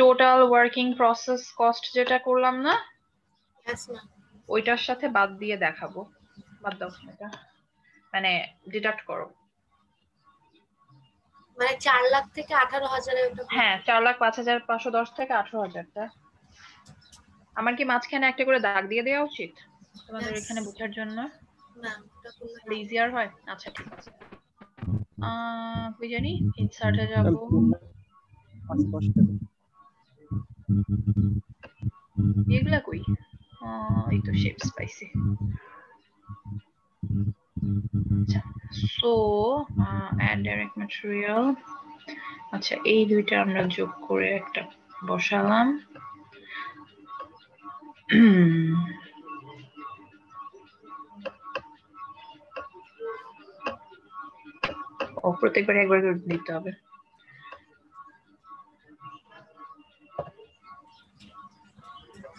S1: total working process cost যেটা করলাম না ওইটার সাথে বাদ দিয়ে দেখাবো বাদ দাও এটা মানে ডিডাক্ট করো
S3: মানে চার লাখ থেকে আঠারো হাজারে
S1: হ্যাঁ চার লাখ পাঁচ হাজার পাঁচশো দশ থেকে আঠারো হাজারটা আমার কি মাঝখানে একটা করে দাগ দিয়ে দেওয়া উচিত তোমাদের এখানে বোঝার জন্য ইজিয়ার হয় আচ্ছা ঠিক আছে জানি ইনসার্টে যাব
S2: এগুলা কই আহ এই তো শেপস পাইছি
S1: সো অ্যান্ড ডাইরেক্ট ম্যাটেরিয়াল আচ্ছা এই দুইটা আমরা যোগ করে একটা বসালাম ও প্রত্যেকবার একবার করে দিতে হবে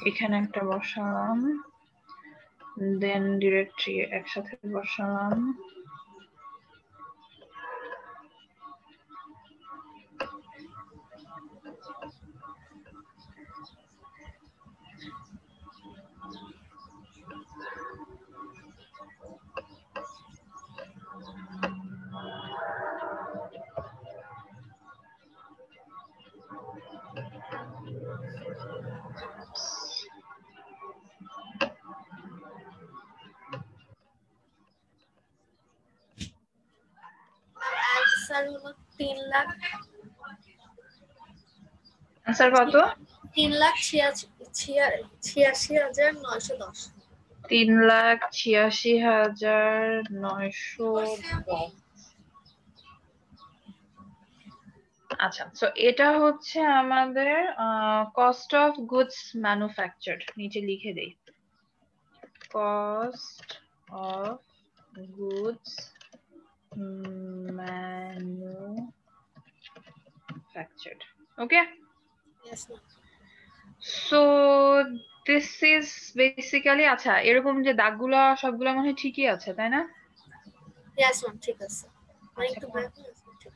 S1: এখানে একটা বসালাম দেন directory একসাথে বসালাম
S3: আনসার হলো তিন লাখ আনসার কত তিন লাখ ছিয়াশি হাজার নয়শো দশ
S1: তিন লাখ ছিয়াশি হাজার নয়শো আচ্ছা তো এটা হচ্ছে আমাদের কস্ট অফ গুডস ম্যানুফ্যাকচার্ড নিচে লিখে দেই cost of goods manufactured okay yes so this is basically আচ্ছা এরকম যে দাগগুলো সবগুলো মনে হয় ঠিকই আছে তাই না
S3: yes ma'am ঠিক আছে আচ্ছা।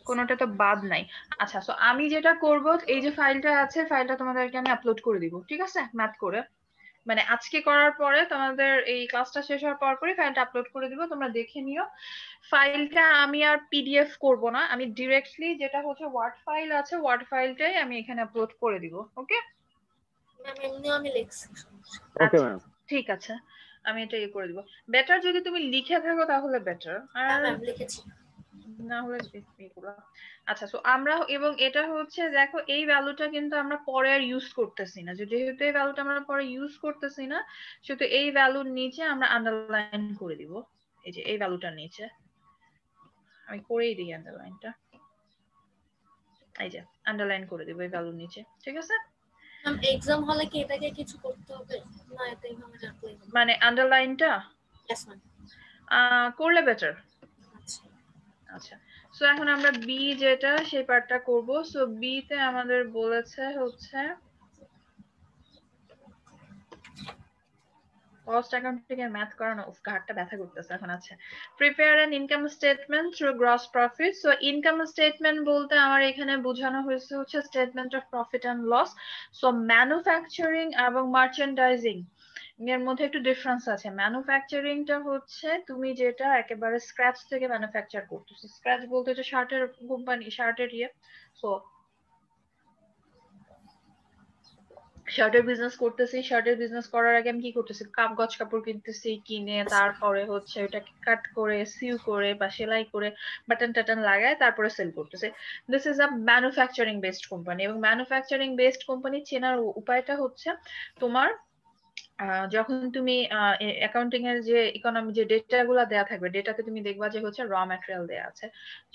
S1: কোনটা তো বাদ নাই আচ্ছা সো আমি যেটা করব এই যে ফাইলটা আছে ফাইলটা তোমাদেরকে আমি আপলোড করে দিব ঠিক আছে ম্যাথ করে মানে আজকে করার পরে তোমাদের এই ক্লাসটা শেষ হওয়ার পর পরই ফাইলটা আপলোড করে দিব তোমরা দেখে নিও ফাইলটা আমি আর পিডিএফ করব না আমি ডিরেক্টলি যেটা হচ্ছে ওয়ার্ড ফাইল আছে ওয়ার্ড ফাইলটাই আমি এখানে আপলোড করে দিব ওকে আচ্ছা, ঠিক আছে আমি এটা ইয়ে করে দিব বেটার যদি তুমি লিখে থাকো তাহলে বেটার আর হ্যাঁ, লিখেছি না হলে এগুলো আচ্ছা তো আমরা এবং এটা হচ্ছে দেখো এই ভ্যালুটা কিন্তু আমরা পরে আর ইউজ করতেছি না যেহেতু এই ভ্যালুটা আমরা পরে ইউজ করতেছি না সেহেতু এই ভ্যালুর নিচে আমরা আন্ডারলাইন করে দিব এই যে এই ভ্যালুটার নিচে আমি করেই দিই আন্ডারলাইনটা এই যে আন্ডারলাইন করে দিব এই ভ্যালুর নিচে
S3: ঠিক আছে এক্সাম হলে কি এটাকে কিছু করতে হবে না এটা এটাই
S1: মানে আন্ডারলাইনটা করলে বেটার আচ্ছা সো এখন আমরা বি যেটা সেই পার্টটা করব সো বি তে আমাদের বলেছে হচ্ছে কস্ট অ্যাকাউন্ট থেকে ম্যাথ করানো উফ ঘাটটা ব্যথা করতেছে এখন আচ্ছা prepare an income statement through gross profit so income statement বলতে আমার এখানে বোঝানো হয়েছে হচ্ছে statement of profit and loss so manufacturing এবং মার্চেন্ডাইজিং এর মধ্যে একটু ডিফারেন্স আছে ম্যানুফ্যাকচারিংটা হচ্ছে তুমি যেটা একেবারে স্ক্র্যাচ থেকে ম্যানুফ্যাকচার করতেছো স্ক্র্যাচ বলতে হচ্ছে শার্টের কোম্পানি শার্টের ইয়ে সো শার্টের বিজনেস করতেছি শার্টের বিজনেস করার আগে আমি কি করতেছি কাপ কাপড় কিনতেছি কিনে তারপরে হচ্ছে ওটাকে কাট করে সিউ করে বা সেলাই করে বাটন টাটন লাগায় তারপরে সেল করতেছে this is a manufacturing based company এবং ম্যানুফ্যাকচারিং বেসড কোম্পানি চেনার উপায়টা হচ্ছে তোমার যখন তুমি অ্যাকাউন্টিং এর যে ইকোনমি যে ডেটা গুলা দেয়া থাকবে ডেটাতে তুমি দেখবা যে হচ্ছে র ম্যাটেরিয়াল দেয়া আছে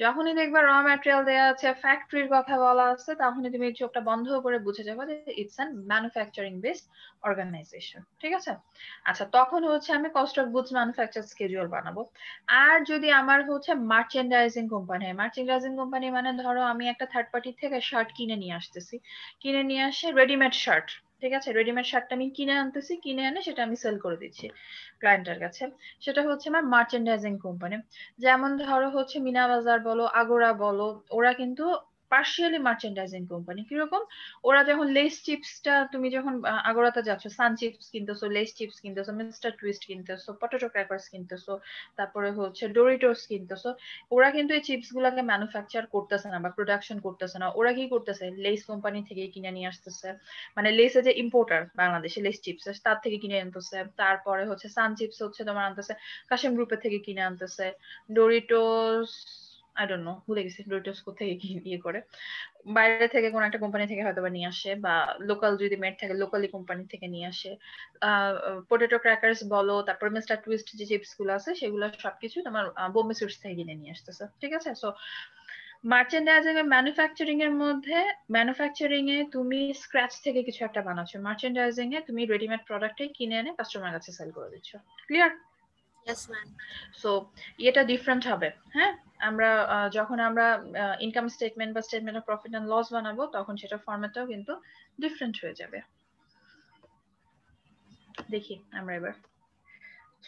S1: যখনই দেখবা র ম্যাটেরিয়াল দেয়া আছে ফ্যাক্টরির কথা বলা আছে তখনই তুমি চোখটা বন্ধ করে বুঝে যাবে যে it's an manufacturing based organisation ঠিক আছে আচ্ছা তখন হচ্ছে আমি cost of goods manufacture schedule বানাবো আর যদি আমার হচ্ছে মার্চেন্ডাইজিং কোম্পানি হয় মার্চেন্ডাইজিং কোম্পানি মানে ধরো আমি একটা থার্ড পার্টি থেকে শার্ট কিনে নিয়ে আসতেছি কিনে নিয়ে আসে রেডিমেড শার্ট ঠিক আছে রেডিমেড শার্টটা আমি কিনে আনতেছি কিনে এনে সেটা আমি সেল করে দিচ্ছি ক্লায়েন্টের কাছে সেটা হচ্ছে আমার মার্চেন্ডাইজিং কোম্পানি যেমন ধরো হচ্ছে মিনা বাজার বলো আগোরা বলো ওরা কিন্তু পার্শিয়ালি মার্চেন্ডাইজিং কোম্পানি কিরকম ওরা যখন লেস চিপসটা তুমি যখন আগরাতে যাচ্ছ সান চিপস কিনতেছো লেস চিপস কিনতেছো মিস্টার টুইস্ট কিনতেছো পটেটো ক্র্যাকার্স কিনতেছো তারপরে হচ্ছে ডোরিটোস কিনতেছো ওরা কিন্তু এই চিপস গুলাকে ম্যানুফ্যাকচার করতেছে না বা প্রোডাকশন করতেছে না ওরা কি করতেছে লেস কোম্পানি থেকে কিনে নিয়ে আসতেছে মানে লেসে যে ইম্পোর্টার বাংলাদেশে লেস চিপস তার থেকে কিনে আনতেছে তারপরে হচ্ছে সান চিপস হচ্ছে তোমার আনতেছে কাশেম গ্রুপের থেকে কিনে আনতেছে ডোরিটোস আই ডোন্ট নো ইয়ে করে বাইরে থেকে একটা কোম্পানি থেকে হয়তো নিয়ে আসে বা লোকাল যদি মেড থাকে লোকালি কোম্পানি থেকে নিয়ে আসে ক্র্যাকার্স বলো তারপর মিস্টার টুইস্ট যে চিপস গুলো আছে সেগুলো সবকিছু তোমার বোম্বে সুইটস থেকে কিনে নিয়ে আসতেছে ঠিক আছে সো মার্চেন্ডাইজিং এর ম্যানুফ্যাকচারিং এর মধ্যে ম্যানুফ্যাকচারিং এ তুমি স্ক্র্যাচ থেকে কিছু একটা বানাচ্ছ মার্চেন্ডাইজিং এ তুমি রেডিমেড প্রোডাক্টে কিনে এনে কাস্টমার কাছে সেল করে দিচ্ছ ক্লিয়ার সো এটা ডিফারেন্ট হবে হ্যাঁ আমরা যখন আমরা ইনকাম স্টেটমেন্ট বা statement of profit and loss বানাবো তখন সেটা ফরম্যাটটাও কিন্তু ডিফারেন্ট হয়ে যাবে দেখি আমরা এবার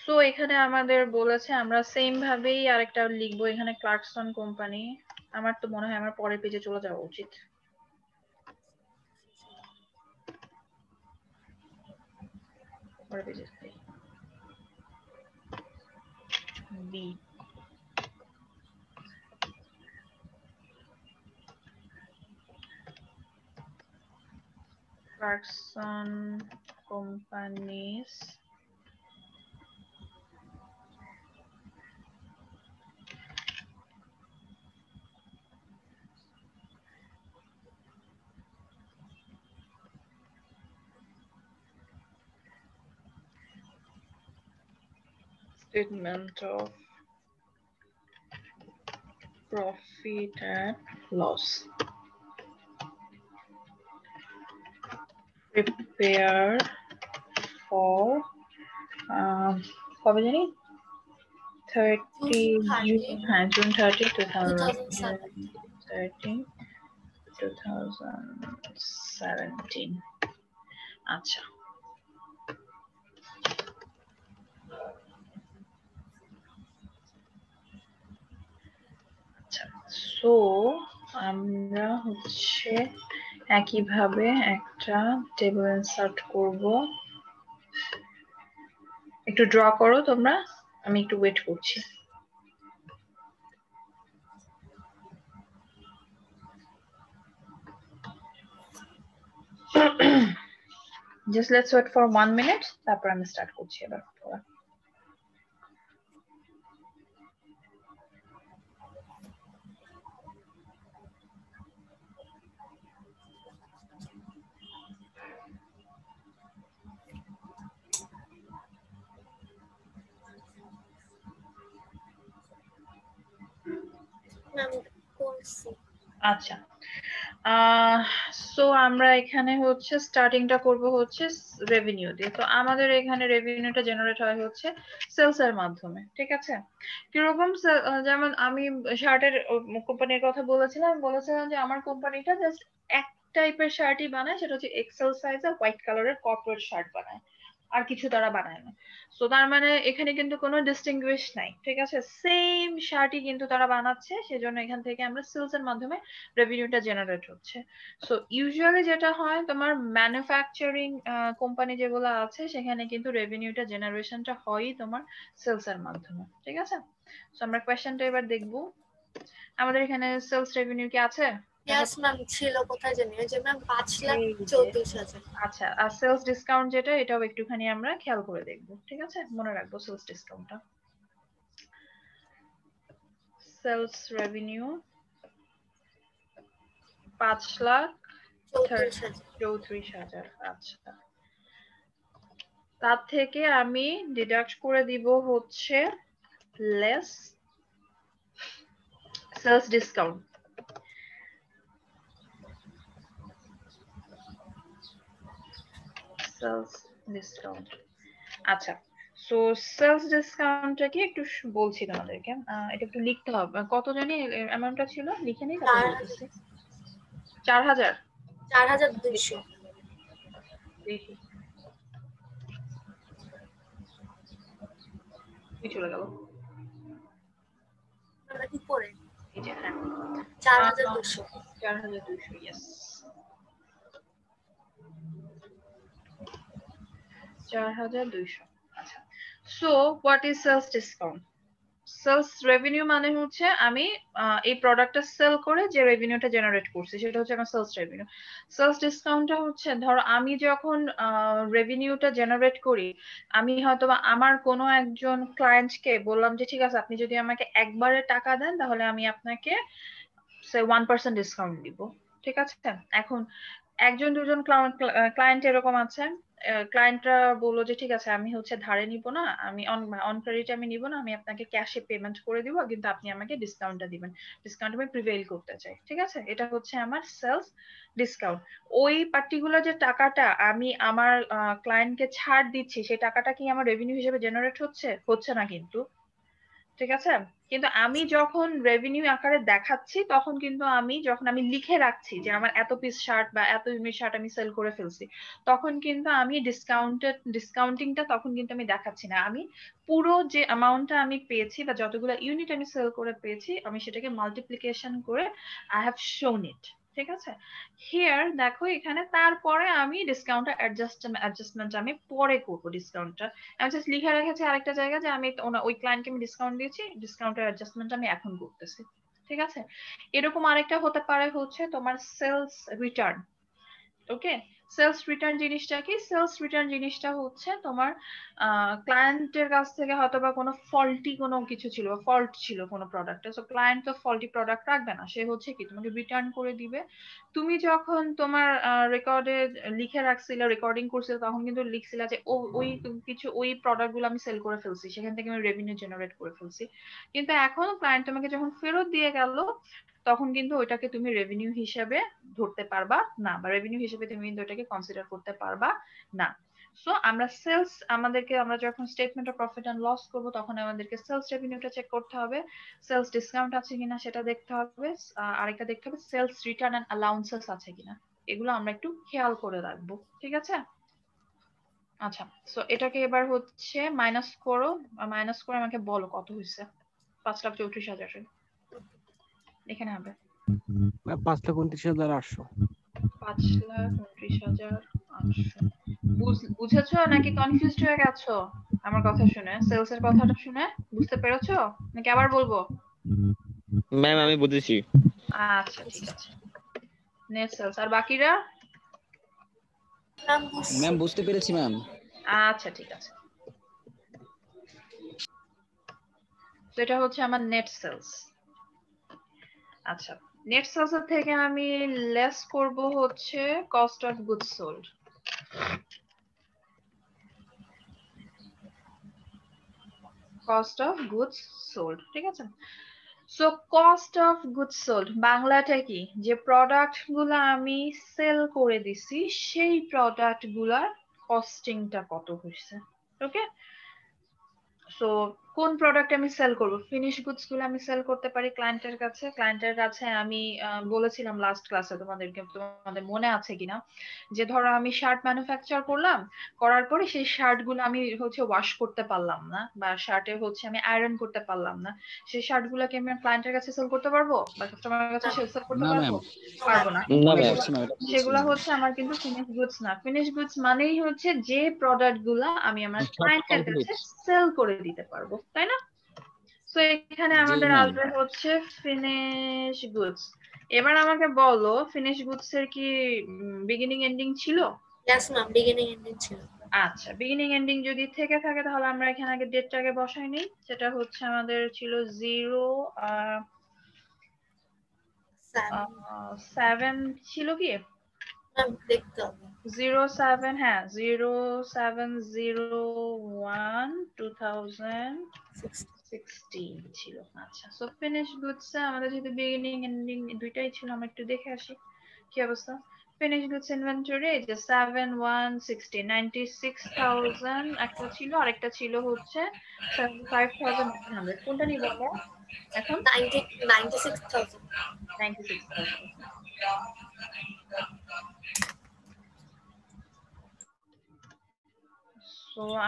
S1: সো এখানে আমাদের বলেছে আমরা সেম ভাবেই আরেকটা লিখবো এখানে ক্লার্কসন কোম্পানি আমার তো মনে হয় আমার পরের পেজে চলে যাওয়া উচিত
S2: পরের পেজে B.
S3: Person companies
S2: statement of
S1: profit and
S2: loss. Prepare
S1: for um, কবে জানি থার্টি জুন হ্যাঁ জুন থার্টি সো আমরা হচ্ছে একইভাবে একটা টেবিল ইনসার্ট করব একটু ড্র করো তোমরা আমি একটু ওয়েট করছি just let's wait for one minute তারপর আমি স্টার্ট করছি এবার
S3: করছি আচ্ছা
S1: সো আমরা এখানে হচ্ছে স্টার্টিংটা করব হচ্ছে রেভিনিউ দিয়ে তো আমাদের এখানে রেভিনিউটা জেনারেট হয় হচ্ছে সেলস এর মাধ্যমে ঠিক আছে কিরকম যেমন আমি শার্টের কোম্পানির কথা বলেছিলাম বলেছিলাম যে আমার কোম্পানিটা জাস্ট এক টাইপের শার্টই বানায় সেটা হচ্ছে এক্সেল সাইজে হোয়াইট কালারের কর্পোরেট শার্ট বানায় আর কিছু তারা বানায় না তো তার মানে এখানে কিন্তু কোনো ডিস্টিংগুইশ নাই ঠিক আছে সেম শার্টই কিন্তু তারা বানাচ্ছে সেজন্য এখান থেকে আমরা সেলস এর মাধ্যমে রেভিনিউটা জেনারেট হচ্ছে সো ইউজুয়ালি যেটা হয় তোমার ম্যানুফ্যাকচারিং কোম্পানি যেগুলো আছে সেখানে কিন্তু রেভিনিউটা জেনারেশনটা হয়ই তোমার সেলস এর মাধ্যমে ঠিক আছে সো আমরা কোয়েশ্চেনটা এবার দেখব আমাদের এখানে সেলস রেভিনিউ কি আছে ইয়েস ম্যাম ছিল কোথায় জানি
S3: যে ম্যাম 5 লাখ
S1: 34 হাজার আচ্ছা আর সেলস ডিসকাউন্ট যেটা এটাও একটুখানি আমরা খেয়াল করে দেখব ঠিক আছে মনে রাখবো সেলস ডিসকাউন্টটা সেলস রেভিনিউ 5 লাখ 34 হাজার আচ্ছা তার থেকে আমি ডিডাক্ট করে দিব হচ্ছে less sales discount sales discount আচ্ছা সো সেলস ডিসকাউন্টটা কি একটু বলছি তোমাদেরকে এটা একটু লিখতে হবে কত জানি অ্যামাউন্টটা ছিল লিখে নেই চার হাজার
S3: চার হাজার দুইশো চলে
S2: গেল হ্যাঁ। চার হাজার আচ্ছা। দুইশো চার হাজার দুইশো ইয়েস
S1: চার হাজার দুইশো আচ্ছা so what is sales discount sales revenue মানে হচ্ছে আমি এই প্রোডাক্টটা সেল করে যে রেভিনিউটা জেনারেট করছি সেটা হচ্ছে আমার সেলস রেভিনিউ সেলস ডিসকাউন্টটা হচ্ছে ধরো আমি যখন রেভিনিউটা জেনারেট করি আমি হয়তো আমার কোনো একজন ক্লায়েন্টকে বললাম যে ঠিক আছে আপনি যদি আমাকে একবারে টাকা দেন তাহলে আমি আপনাকে সে ওয়ান পার্সেন্ট ডিসকাউন্ট দিব ঠিক আছে এখন একজন দুজন ক্লায়েন্ট এরকম আছে ক্লায়েন্টরা বললো যে ঠিক আছে আমি হচ্ছে ধারে নিব না আমি অন অন আমি নিব না আমি আপনাকে ক্যাশে পেমেন্ট করে দিব কিন্তু আপনি আমাকে ডিসকাউন্টটা দিবেন ডিসকাউন্ট আমি প্রিভেইল করতে চাই ঠিক আছে এটা হচ্ছে আমার সেলস ডিসকাউন্ট ওই পার্টিকুলার যে টাকাটা আমি আমার ক্লায়েন্টকে ছাড় দিচ্ছি সেই টাকাটা কি আমার রেভিনিউ হিসেবে জেনারেট হচ্ছে হচ্ছে না কিন্তু ঠিক আছে কিন্তু আমি যখন রেভিনিউ আকারে দেখাচ্ছি তখন কিন্তু আমি যখন আমি লিখে রাখছি যে আমার এত পিস শার্ট বা এত ইউনিট শার্ট আমি সেল করে ফেলছি তখন কিন্তু আমি ডিসকাউন্টেড ডিসকাউন্টিংটা তখন কিন্তু আমি দেখাচ্ছি না আমি পুরো যে অ্যামাউন্টটা আমি পেয়েছি বা যতগুলো ইউনিট আমি সেল করে পেয়েছি আমি সেটাকে মাল্টিপ্লিকেশন করে আই হ্যাভ শোন ইট ঠিক আছে হিয়ার দেখো এখানে তারপরে আমি ডিসকাউন্টটা অ্যাডজাস্ট অ্যাডজাস্টমেন্ট আমি পরে করব ডিসকাউন্টটা আমি জাস্ট লিখে রেখেছি আরেকটা জায়গা যে আমি ওই ক্লায়েন্টকে আমি ডিসকাউন্ট দিয়েছি ডিসকাউন্টের অ্যাডজাস্টমেন্ট আমি এখন করতেছি ঠিক আছে এরকম আরেকটা হতে পারে হচ্ছে তোমার sales return okay sales return জিনিসটা কি সেলস রিটার্ন জিনিসটা হচ্ছে তোমার ক্লায়েন্টের কাছ থেকে হয়তো বা কোনো ফল্টি কোনো কিছু ছিল ফল্ট ছিল কোনো প্রোডাক্টে সো ক্লায়েন্ট তো ফল্টি প্রোডাক্ট রাখবে না সে হচ্ছে কি তোমাকে রিটার্ন করে দিবে তুমি যখন তোমার রেকর্ডে লিখে রাখছিলে রেকর্ডিং করছিলে তখন কিন্তু লিখছিলে যে ওই কিছু ওই প্রোডাক্ট গুলো আমি সেল করে ফেলছি সেখান থেকে আমি রেভিনিউ জেনারেট করে ফেলছি কিন্তু এখন ক্লায়েন্ট তোমাকে যখন ফেরত দিয়ে গেল তখন কিন্তু ওইটাকে তুমি রেভিনিউ হিসাবে ধরতে পারবা না বা রেভিনিউ হিসাবে তুমি কিন্তু ওইটাকে কনসিডার করতে পারবা না সো আমরা সেলস আমাদেরকে আমরা যখন statement of profit and loss করব তখন আমাদেরকে সেলস রেভিনিউটা চেক করতে হবে সেলস ডিসকাউন্ট আছে কিনা সেটা দেখতে হবে আরেকটা দেখতে হবে সেলস রিটার্ন এন্ড অ্যালাউন্সেস আছে কিনা এগুলো আমরা একটু খেয়াল করে রাখবো ঠিক আছে আচ্ছা সো এটাকে এবার হচ্ছে মাইনাস করো মাইনাস করে আমাকে বলো কত হয়েছে পাঁচ লাখ চৌত্রিশ হাজার এখানে হবে
S3: পাঁচ লাখ উনত্রিশ হাজার আটশো
S1: পাঁচ লাখ উনত্রিশ হাজার আটশো বুঝেছো নাকি কনফিউজড হয়ে গেছো আমার কথা শুনে সেলস এর কথাটা শুনে বুঝতে পেরেছো নাকি আবার বলবো
S3: ম্যাম আমি বুঝেছি
S1: আচ্ছা ঠিক আছে নেক্সট সেলস আর বাকিরা ম্যাম বুঝতে পেরেছি ম্যাম আচ্ছা ঠিক আছে তো এটা হচ্ছে আমার নেট সেলস আচ্ছা নেট সালসা থেকে আমি লেস করব হচ্ছে cost of goods sold cost of goods sold ঠিক আছে so cost of goods sold বাংলাটা কি যে প্রোডাক্ট গুলো আমি সেল করে দিছি সেই প্রোডাক্ট গুলার কস্টিংটা কত হয়েছে ওকে সো কোন প্রোডাক্ট আমি সেল করব ফিনিশ গুডস গুলো আমি সেল করতে পারি ক্লায়েন্টের কাছে ক্লায়েন্টের কাছে আমি বলেছিলাম লাস্ট ক্লাসে তোমাদেরকে তোমাদের মনে আছে কিনা যে ধরো আমি শার্ট ম্যানুফ্যাকচার করলাম করার পরে সেই শার্ট গুলো আমি হচ্ছে ওয়াশ করতে পারলাম না বা শার্টে হচ্ছে আমি আয়রন করতে পারলাম না সেই শার্ট গুলোকে আমি ক্লায়েন্টের কাছে সেল করতে পারবো বা কাস্টমারের কাছে সেল করতে পারবো পারবো না সেগুলো হচ্ছে আমার কিন্তু ফিনিশ গুডস না ফিনিশ গুডস মানেই হচ্ছে যে প্রোডাক্ট গুলা আমি আমার ক্লায়েন্টের আচ্ছা, কাছে সেল করে দিতে পারবো তাই না তো এখানে আমাদের আসবে হচ্ছে ফিনিশ গুডস এবার আমাকে বলো ফিনিশ গুডস এর কি বিগিনিং এন্ডিং ছিল यस ম্যাম বিগিনিং এন্ডিং ছিল আচ্ছা বিগিনিং এন্ডিং যদি থেকে থাকে তাহলে আমরা এখানে আগে ডেটটাকে বসাই নেই সেটা হচ্ছে আমাদের ছিল 0 আর 7 ছিল কি দেখতে হবে জিরো সেভেন হ্যাঁ zero seven zero one two thousand sixteen ছিল আচ্ছা সো ফিনিশ গুডসে আমাদের যেহেতু বিগিনিং এন্ডিং দুইটাই ছিল আমরা একটু দেখে আসি কি অবস্থা ফিনিশ গুডস ইনভেন্টরি যে seven one sixty ninety six thousand একটা ছিল আরেকটা ছিল হচ্ছে ফাইভ থাউজেন্ড হান্ড্রেড কোনটা নিব আমরা এখন ninety
S3: ninety six thousand ninety six thousand তো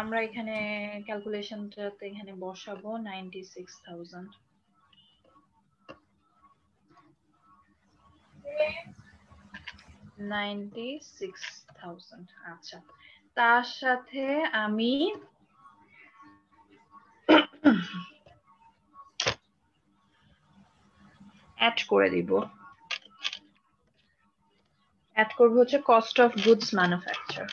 S1: আমরা এখানে ক্যালকুলেশনটাতে এখানে বসাবো সিক্স থাউজেন্ড আচ্ছা তার সাথে আমি অ্যাড করে দিব অ্যাড করব হচ্ছে কস্ট অফ গুডস ম্যানুফ্যাকচার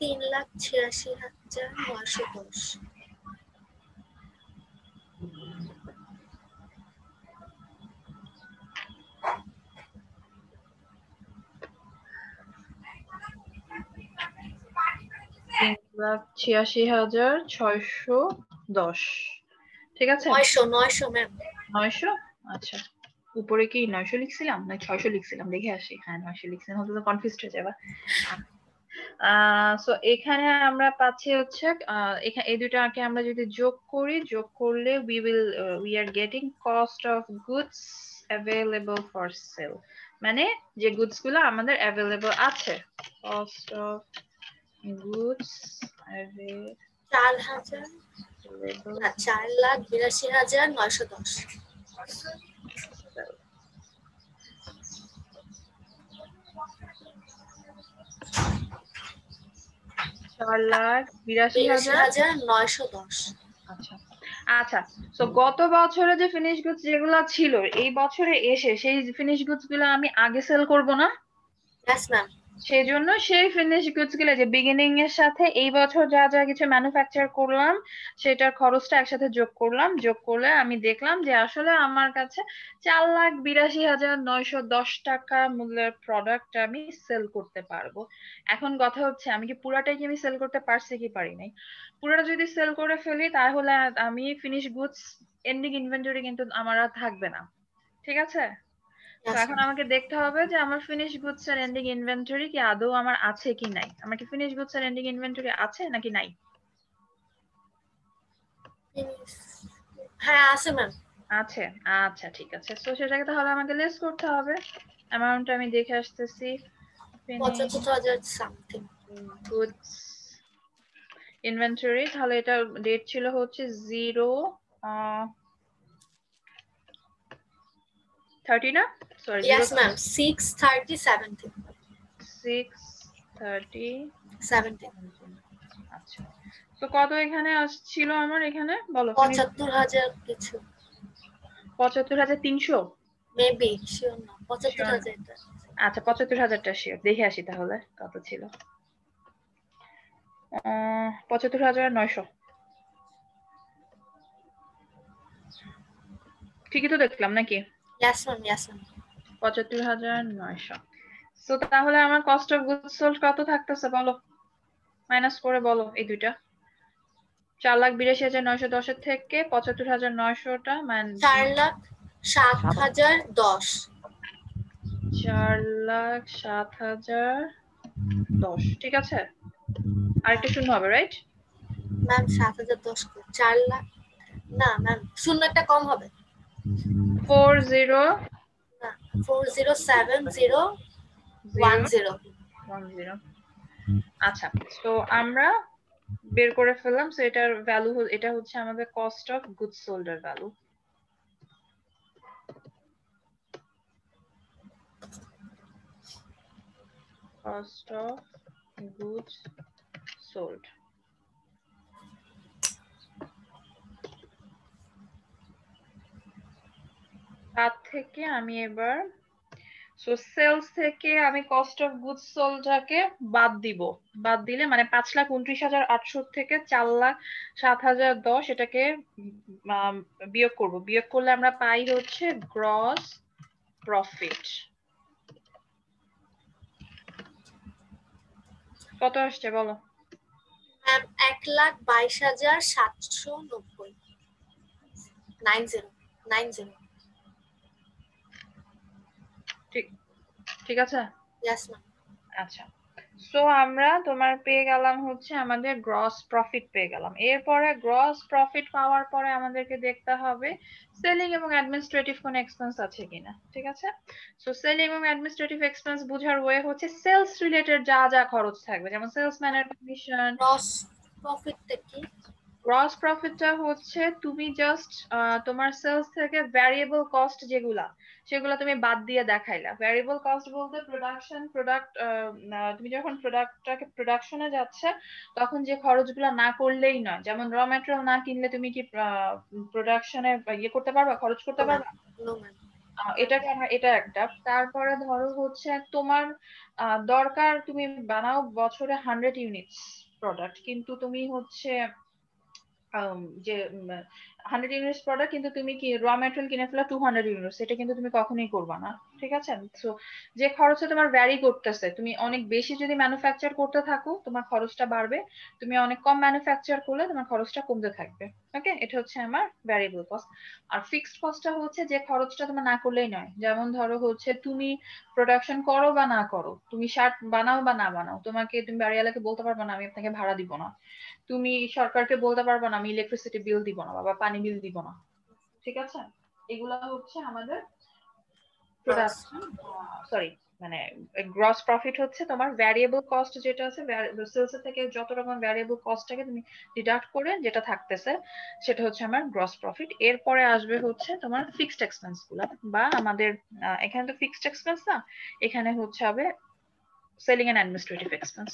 S3: তিন লাখ ছিয়াশি হাজার নয়শো
S1: দশ লাখ ছিয়াশি হাজার ছয়শো দশ ঠিক আছে নয়শো নয়শো ম্যাম নয়শো আচ্ছা উপরে কি নয়শো লিখছিলাম না ছয়শো লিখছিলাম দেখে আসি হ্যাঁ নয়শো লিখছিলাম হয়তো তো কনফিউজ হয়ে যাবা সো এখানে আমরা পাচ্ছি হচ্ছে এখানে এই দুটাকে আমরা যদি যোগ করি যোগ করলে we will we are getting cost of goods available for sale মানে যে গুডস গুলো আমাদের অ্যাভেলেবল
S3: আছে কস্ট অফ গুডস চার হাজার আচ্ছা, চার লাখ বিরাশি হাজার নয়শো দশ চার লাখ বিরাশি হাজার নয়শো আচ্ছা
S1: আচ্ছা তো গত বছরে যে ফিনিশ গুডস যেগুলো ছিল এই বছরে এসে সেই ফিনিশ গুডস গুলো আমি আগে সেল করব না यस ম্যাম সেই জন্য সেই ফিনিশ গুডস গুলো যে বিগিনিং এর সাথে এই বছর যা যা কিছু ম্যানুফ্যাকচার করলাম সেটার খরচটা একসাথে যোগ করলাম যোগ করলে আমি দেখলাম যে আসলে আমার কাছে চার লাখ বিরাশি হাজার নয়শো দশ টাকা মূল্যের প্রোডাক্ট আমি সেল করতে পারবো এখন কথা হচ্ছে আমি কি পুরাটাই কি আমি সেল করতে পারছি কি পারি নাই পুরোটা যদি সেল করে ফেলি তাহলে আমি ফিনিশ গুডস এন্ডিং ইনভেন্টরি কিন্তু আমার আর থাকবে না ঠিক আছে তো আচ্ছা। এখন আমাকে দেখতে হবে যে আমার ফিনিশ গুডস আর এন্ডিং ইনভেন্টরি কি আদৌ আমার আছে কি নাই আমার কি ফিনিশ গুডস আর এন্ডিং ইনভেন্টরি আছে নাকি নাই
S3: হ্যাঁ আছে ম্যাম
S1: আছে আচ্ছা ঠিক আছে তো সেটাকে তাহলে আমাকে লেস করতে হবে অ্যামাউন্ট আমি দেখে আসতেছি গুডস ইনভেন্টরি তাহলে এটা ডেট ছিল হচ্ছে জিরো আহ sorry yes ma'am আচ্ছা। কত এখানে আসছিল আমার এখানে বলো হাজার কিছু আচ্ছা 75000টা শিওর দেখে আসি তাহলে কত ছিল পঁচাত্তর হাজার নয়শো ঠিকই তো দেখলাম নাকি
S3: ইয়াসমিন
S1: তাহলে আমার কস্ট অফ গুডস সোল্ড কত থাকতেছে বলো মাইনাস করে বলো এই দুইটা চার লাখ বিরাশি হাজার নয়শো দশের থেকে পঁচাত্তর হাজার নয়শোটা চার লাখ সাত হাজার দশ চার লাখ সাত হাজার
S3: দশ ঠিক আছে আরেকটা শূন্য হবে রাইট ম্যাম সাত হাজার দশ চার লাখ না ম্যাম শূন্য একটা কম হবে four zero four zero seven zero one zero
S1: one zero আচ্ছা তো আমরা বের করে ফেললাম সো এটার ভ্যালু এটা হচ্ছে আমাদের কস্ট অফ গুড সোল্ডার value
S3: cost of goods sold
S1: তার থেকে আমি এবার সো সেলস থেকে আমি কস্ট অফ গুডস সোলটাকে বাদ দিব বাদ দিলে মানে পাঁচ লাখ উনত্রিশ হাজার আটশো থেকে চার লাখ সাত হাজার দশ এটাকে বিয়োগ করব বিয়োগ করলে আমরা পাই হচ্ছে গ্রস প্রফিট কত আসছে বলো
S3: এক লাখ বাইশ হাজার সাতশো নব্বই নাইন জিরো নাইন জিরো ঠিক আছে আচ্ছা
S1: সো আমরা তোমার পেয়ে গেলাম হচ্ছে আমাদের গ্রস প্রফিট পেয়ে গেলাম এরপরে গ্রস প্রফিট পাওয়ার পরে আমাদেরকে দেখতে হবে সেলিং এবং অ্যাডমিনিস্ট্রেটিভ কোন এক্সপেন্স আছে কিনা ঠিক আছে সো সেলিং এবং অ্যাডমিনিস্ট্রেটিভ এক্সপেন্স বোঝার ওয়ে হচ্ছে সেলস রিলেটেড যা যা খরচ থাকবে যেমন সেলসম্যানের কমিশন গ্রস প্রফিট কি গ্রস প্রফিটটা হচ্ছে তুমি জাস্ট তোমার সেলস থেকে ভ্যারিয়েবল কস্ট যেগুলা সেগুলো তুমি বাদ দিয়ে দেখাইলা ভ্যারিয়েবল কস্ট বলতে প্রোডাকশন প্রোডাক্ট তুমি যখন প্রোডাক্টটাকে প্রোডাকশনে যাচ্ছে তখন যে খরচগুলো না করলেই নয় যেমন র ম্যাটেরিয়াল না কিনলে তুমি কি প্রোডাকশনে ইয়ে করতে পারবা খরচ করতে পারবা এটাকে আমরা এটা একটা তারপরে ধরো হচ্ছে তোমার দরকার তুমি বানাও বছরে হান্ড্রেড ইউনিটস প্রোডাক্ট কিন্তু তুমি হচ্ছে um, yeah, hundred units product কিন্তু তুমি কি র ম্যাটেরিয়াল কিনে ফেলা টু হান্ড্রেড ইউনিটস এটা কিন্তু তুমি কখনোই করবা না ঠিক আছে সো যে খরচে তোমার ভ্যারি করতেছে তুমি অনেক বেশি যদি ম্যানুফ্যাকচার করতে থাকো তোমার খরচটা বাড়বে তুমি অনেক কম ম্যানুফ্যাকচার করলে তোমার খরচটা কমতে থাকবে ওকে এটা হচ্ছে আমার ভ্যারিয়েবল কস্ট আর ফিক্সড কস্টটা হচ্ছে যে খরচটা তোমার না করলেই নয় যেমন ধরো হচ্ছে তুমি প্রোডাকশন করো বা না করো তুমি শার্ট বানাও বা না বানাও তোমাকে তুমি বাড়িওয়ালাকে বলতে পারবে না আমি আপনাকে ভাড়া দিব না তুমি সরকারকে বলতে পারবে না আমি ইলেকট্রিসিটি বিল দিব না বাবা পানি বিল দিব না ঠিক আছে এগুলা হচ্ছে আমাদের সরি মানে গ্রস প্রফিট হচ্ছে তোমার ভ্যারিয়েবল কস্ট যেটা আছে সেলস থেকে যত রকম ভ্যারিয়েবল কস্টটাকে তুমি ডিডাক্ট করে যেটা থাকতেছে সেটা হচ্ছে আমার গ্রস প্রফিট এরপরে আসবে হচ্ছে তোমার ফিক্সড এক্সপেন্স গুলো বা আমাদের এখানে তো ফিক্সড এক্সপেন্স না এখানে হচ্ছে হবে selling and administrative expense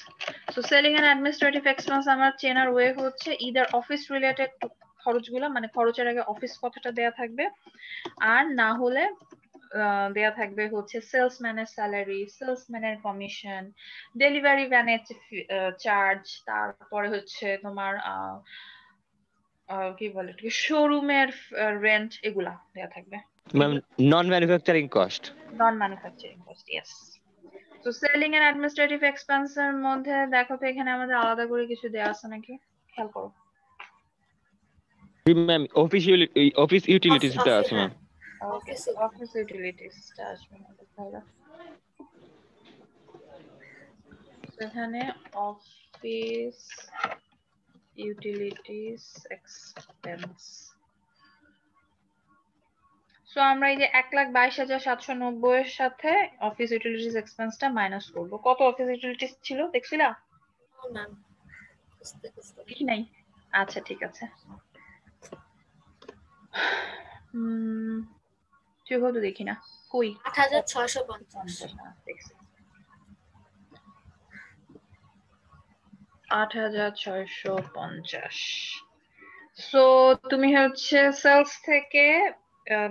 S1: so selling and administrative expense আমার চেনার ওয়ে হচ্ছে ইদার অফিস রিলেটেড খরচগুলো মানে খরচের আগে অফিস কথাটা দেয়া থাকবে আর না হলে দেয়া থাকবে হচ্ছে সেলসম্যানের স্যালারি সেলসম্যানের কমিশন ডেলিভারি ভ্যানের চার্জ তারপরে হচ্ছে তোমার কি বলে শোরুমের রেন্ট এগুলা দেয়া থাকবে
S3: non manufacturing cost
S1: non manufacturing cost yes তো সেলিং এন্ড অ্যাডমিনিস্ট্রেটিভ এক্সপেন্স এর মধ্যে দেখো তো এখানে আমাদের আলাদা করে কিছু দেওয়া আছে নাকি খেয়াল করো
S3: ম্যাম অফিস অফিস ইউটিলিটিসটা আছে ম্যাম
S1: এখানে অফিস ইউটিলিটিস এক্সপেন্স সো আমরা এই যে এক লাখ বাইশ হাজার সাতশো নব্বই এর সাথে অফিস ইউটিলিটিস এক্সপেন্সটা মাইনাস করব কত অফিস ইউটিলিটিস ছিল দেখছিলা কিছু নাই আচ্ছা ঠিক আছে তুই
S3: হাজার ছয়শো পঞ্চাশ
S1: সো তুমি হচ্ছে সেলস থেকে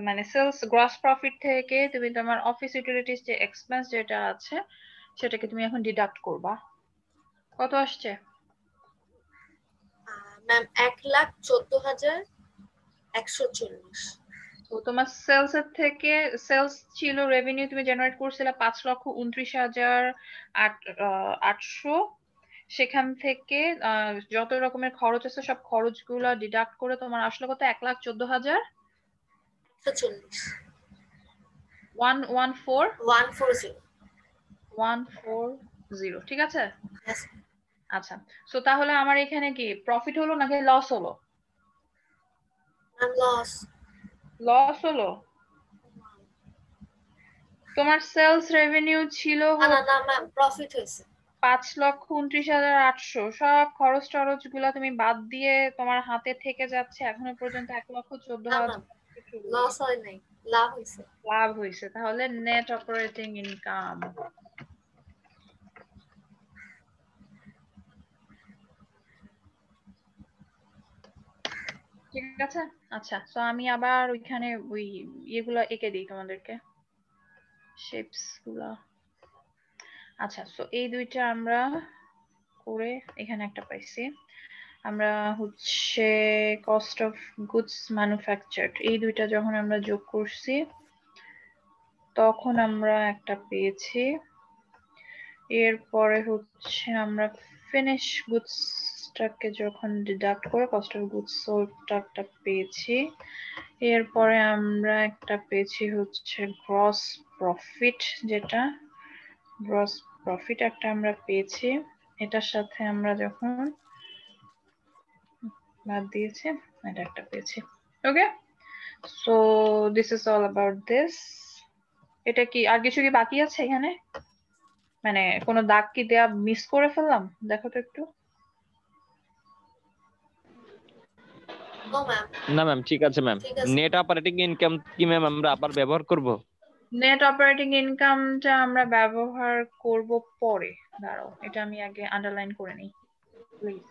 S1: মানে সেলস গ্রস প্রফিট থেকে তুমি তোমার অফিস ইউটিলিটিস যে এক্সপেন্স যেটা আছে সেটাকে তুমি এখন ডিডাক্ট করবা কত আসছে
S3: ম্যাম এক লাখ চোদ্দ হাজার তো
S1: তোমার সেলস এর থেকে সেলস ছিল রেভিনিউ তুমি জেনারেট করছিলে পাঁচ লক্ষ উনত্রিশ হাজার আটশো সেখান থেকে যত রকমের খরচ আছে সব খরচগুলো ডিডাক্ট করে তোমার আসলে কত এক লাখ চোদ্দ হাজার one one four one four one four zero ঠিক আছে আচ্ছা সো তাহলে আমার এখানে কি প্রফিট হলো নাকি লস হলো I'm lost. লস হলো তোমার সেলস রেভিনিউ ছিল না না
S3: না ম্যাম হয়েছে
S1: পাঁচ লক্ষ উনত্রিশ হাজার আটশো সব খরচ টরচ গুলা তুমি বাদ দিয়ে তোমার হাতে থেকে যাচ্ছে এখনো পর্যন্ত এক লক্ষ চোদ্দ হাজার
S3: লস হয় নাই লাভ
S1: হয়েছে লাভ হয়েছে তাহলে নেট অপারেটিং ইনকাম ঠিক আছে আচ্ছা তো আমি আবার ওইখানে ওই ইয়েগুলো এঁকে দিই তোমাদেরকে শেপস গুলা আচ্ছা তো এই দুইটা আমরা করে এখানে একটা পাইছি আমরা হচ্ছে কস্ট অফ গুডস ম্যানুফ্যাকচার্ড এই দুইটা যখন আমরা যোগ করছি তখন আমরা একটা পেয়েছি এরপরে হচ্ছে আমরা ফিনিশ গুডস কস্টটাকে যখন ডিডাক্ট করে কস্ট অফ গুড সোল্ডটা একটা পেয়েছি এরপরে আমরা একটা পেয়েছি হচ্ছে গ্রস প্রফিট যেটা গ্রস প্রফিট একটা আমরা পেয়েছি এটার সাথে আমরা যখন বাদ দিয়েছি এটা একটা পেয়েছি okay so this is all about this এটা কি আর কিছু কি বাকি আছে এখানে মানে কোনো দাগ কি দেয়া মিস করে ফেললাম দেখো তো একটু
S3: না ম্যাম ঠিক আছে ম্যাম নেট অপারেটিং ইনকাম কি ম্যাম আমরা আবার ব্যবহার করব
S1: নেট অপারেটিং ইনকামটা আমরা ব্যবহার করব পরে দাঁড়াও এটা আমি আগে আন্ডারলাইন করে নিই প্লিজ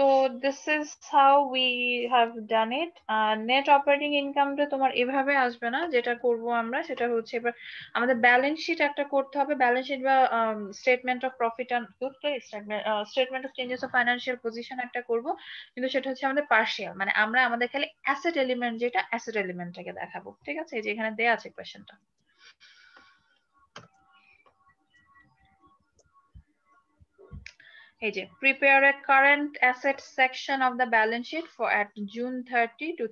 S1: তো this is how we have done it আর নেট অপারেটিং ইনকামটা তোমার এভাবে আসবে না যেটা করব আমরা সেটা হচ্ছে এবার আমাদের ব্যালেন্স শিট একটা করতে হবে ব্যালেন্স শিট বা statement of profit and statement of changes of financial position একটা করব কিন্তু সেটা হচ্ছে আমাদের পার্শিয়াল মানে আমরা আমাদের খালি অ্যাসেট এলিমেন্ট যেটা অ্যাসেট এলিমেন্টটাকে দেখাবো ঠিক আছে যেখানে দেয়া আছে কোয়েশ্চেনটা এই যে prepare a current asset section of the balance sheet for at June thirty two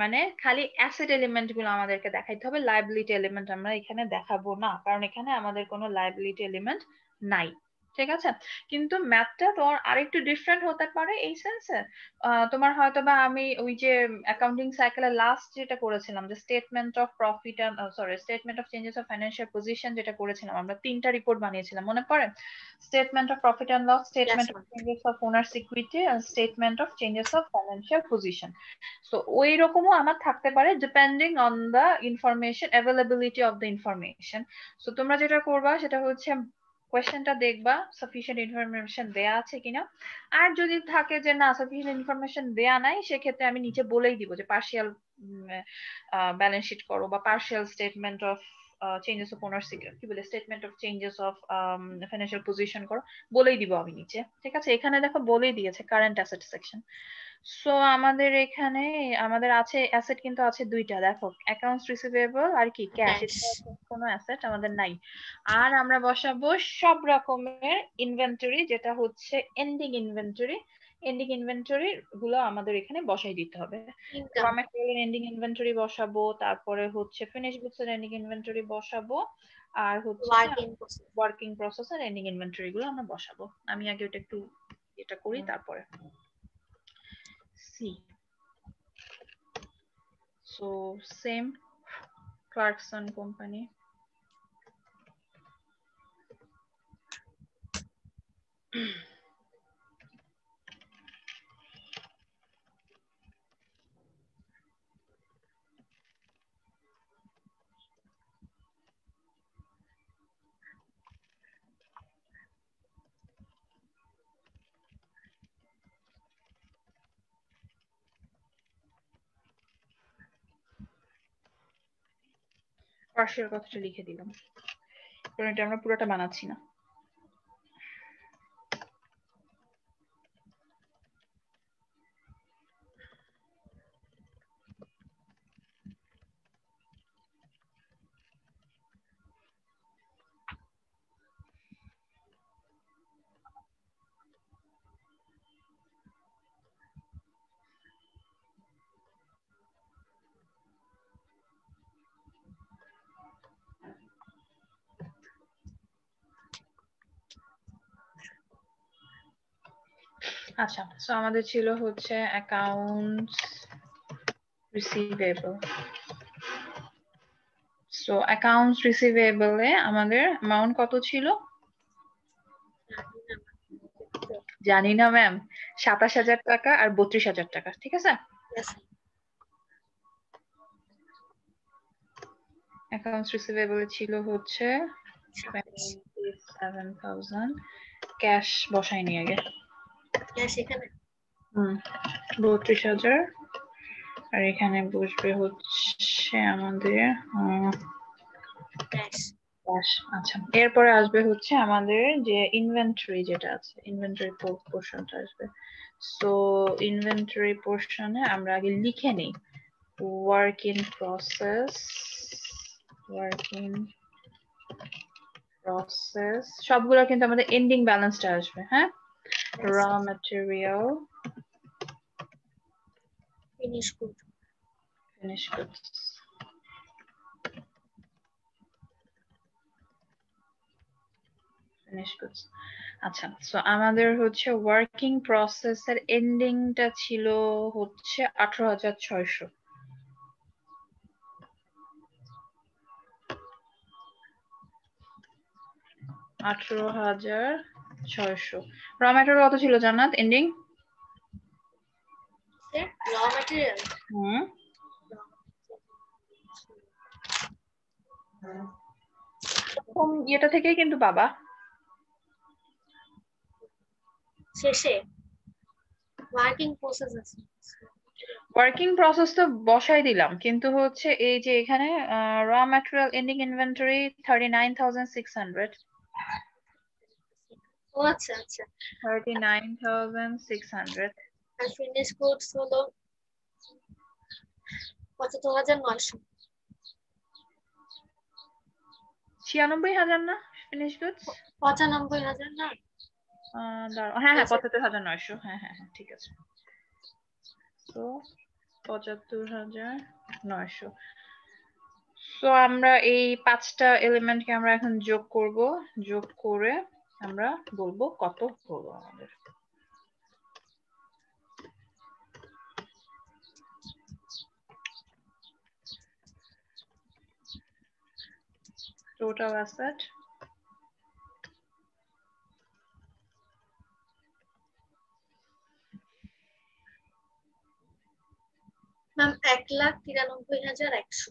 S1: মানে খালি অ্যাসেট এলিমেন্ট গুলো আমাদেরকে দেখাইতে হবে লাইবিলিটি এলিমেন্ট আমরা এখানে দেখাবো না কারণ এখানে আমাদের কোনো লাইবিলিটি এলিমেন্ট নাই ঠিক আছে কিন্তু ম্যাথটা তোমার আরেকটু ডিফারেন্ট হতে পারে এই সেন্সে তোমার হয়তো বা আমি ওই যে অ্যাকাউন্টিং সাইকেলে লাস্ট যেটা করেছিলাম যে statement of profit sorry statement of changes of financial position যেটা করেছিলাম আমরা তিনটা রিপোর্ট বানিয়েছিলাম মনে পড়ে statement of profit and loss statement of changes of owner equity and statement of changes of financial position so ওই রকমও আমার থাকতে পারে depending on the information availability of the information so তোমরা যেটা করবা সেটা হচ্ছে কোয়েশ্চেনটা দেখবা সাফিসিয়েন্ট ইনফরমেশন দেয়া আছে কিনা আর যদি থাকে যে না সাফিসিয়েন্ট ইনফরমেশন দেয়া নাই সেক্ষেত্রে আমি নিচে বলেই দিব যে পার্শিয়াল ব্যালেন্স শিট করো বা partial statement of changes of ownership কি বলে statement of changes of financial position করো বলেই দিব আমি নিচে ঠিক আছে এখানে দেখো বলেই দিয়েছে কারেন্ট অ্যাসেট সেকশন সো আমাদের এখানে আমাদের আছে অ্যাসেট কিন্তু আছে দুইটা দেখো অ্যাকাউন্টস রিসিভেবল আর কি ক্যাশ কোনো অ্যাসেট আমাদের নাই আর আমরা বসাবো সব রকমের ইনভেন্টরি যেটা হচ্ছে এন্ডিং ইনভেন্টরি এন্ডিং ইনভেন্টরি গুলো আমাদের এখানে বসাই দিতে হবে ফরম্যাট এন্ডিং ইনভেন্টরি বসাবো তারপরে হচ্ছে ফিনিশ বুকস এর এন্ডিং ইনভেন্টরি বসাবো আর হচ্ছে ওয়ার্কিং প্রসেস এর এন্ডিং ইনভেন্টরি গুলো আমরা বসাবো আমি আগে ওটা একটু এটা করি তারপরে So same Clarkson company. পার্শ্বের কথাটা লিখে দিলাম কারণ এটা আমরা পুরোটা বানাচ্ছি না আচ্ছা সো আমাদের ছিল হচ্ছে accounts receivable so accounts receivable এ আমাদের অ্যামাউন্ট কত ছিল জানি না ম্যাম সাতাশ হাজার টাকা আর বত্রিশ হাজার টাকা ঠিক আছে অ্যাকাউন্টস রিসিভেবল ছিল হচ্ছে ক্যাশ নিয়ে গেছে হ্যাঁ, বত্রিশ হাজার আর এখানে বসবে হচ্ছে আমাদের আচ্ছা। এরপরে আসবে হচ্ছে আমাদের যে ইনভেন্টরি যেটা আছে ইনভেন্টরি পোর্শনটা আসবে সো ইনভেন্টরি পোর্শনে আমরা আগে লিখে নিই work in process work in process সবগুলো কিন্তু আমাদের এন্ডিং ব্যালেন্সটা আসবে হ্যাঁ raw material,
S2: finished goods. Finished goods. So, goods. আচ্ছা সো
S1: আমাদের হচ্ছে ওয়ার্কিং প্রসেসের এন্ডিংটা ছিল হচ্ছে আঠারো আঠারো হাজার কত ছিল জান্নাত এন্ডিং হুম থেকেই কিন্তু বাবা
S3: শেষে ওয়ার্কিং প্রসেস আছে
S1: ওয়ার্কিং প্রসেস তো বসাই দিলাম কিন্তু হচ্ছে এই যে এখানে raw material ending inventory thirty nine thousand six hundred
S3: ও আচ্ছা আচ্ছা আর না ফিনিশ না
S1: হ্যাঁ হ্যাঁ আচ্ছা। পঁচাত্তর হাজার নয়শো হ্যাঁ হ্যাঁ হ্যাঁ ঠিক আছে তো পঁচাত্তর হাজার নয়শো তো আমরা এই পাঁচটা এলিমেন্টকে আমরা এখন যোগ করব যোগ করে আমরা বলবো কত
S2: হলো আমাদের
S1: টোটাল অ্যাসেট
S3: এক লাখ তিরানব্বই হাজার একশো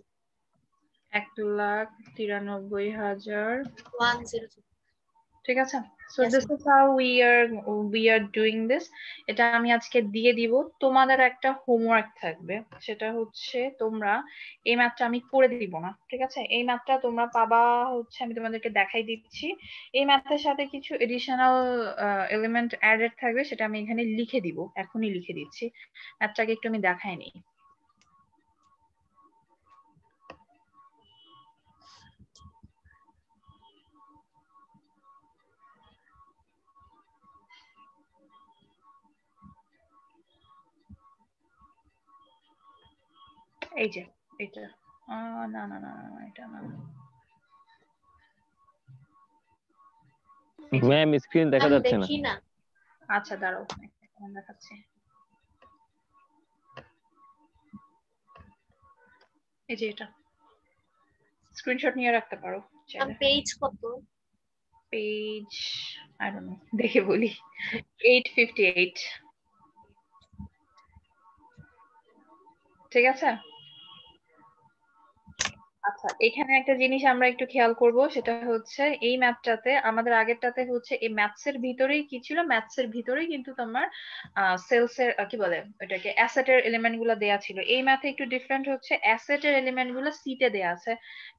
S1: এক লাখ তিরানব্বই হাজার ওয়ান জিরো ঠিক আছে so this is how we are we are doing this এটা আমি আজকে দিয়ে দিব তোমাদের একটা হোমওয়ার্ক থাকবে সেটা হচ্ছে তোমরা এই ম্যাথটা আমি করে দিব না ঠিক আছে এই ম্যাথটা তোমরা পাবা হচ্ছে আমি তোমাদেরকে দেখাই দিচ্ছি এই ম্যাথের সাথে কিছু এডিশনাল এলিমেন্ট অ্যাডেড থাকবে সেটা আমি এখানে লিখে দিব এখনই লিখে দিচ্ছি ম্যাথটাকে একটু আমি দেখাই নেই
S2: এই যে এটা না না না না এটা না
S3: ম্যাম স্ক্রিন আচ্ছা। দেখা যাচ্ছে
S1: না আচ্ছা দাঁড়াও এখন দেখাচ্ছি
S3: এই যে এটা স্ক্রিনশট নিয়ে রাখতে পারো পেজ কত পেজ আই ডোন্ট নো দেখে বলি
S1: 858 ঠিক আছে আচ্ছা এখানে একটা জিনিস আমরা একটু খেয়াল করব সেটা হচ্ছে এই ম্যাপটাতে আমাদের আগেরটাতে হচ্ছে এই এর ভিতরেই কি ছিল এর ভিতরেই কিন্তু তোমার সেলস এর কি বলে ওটাকে এর এলিমেন্ট গুলো দেয়া ছিল এই ম্যাথে একটু ডিফারেন্ট হচ্ছে অ্যাসেট এর এলিমেন্ট গুলো সিটে দেয়া আছে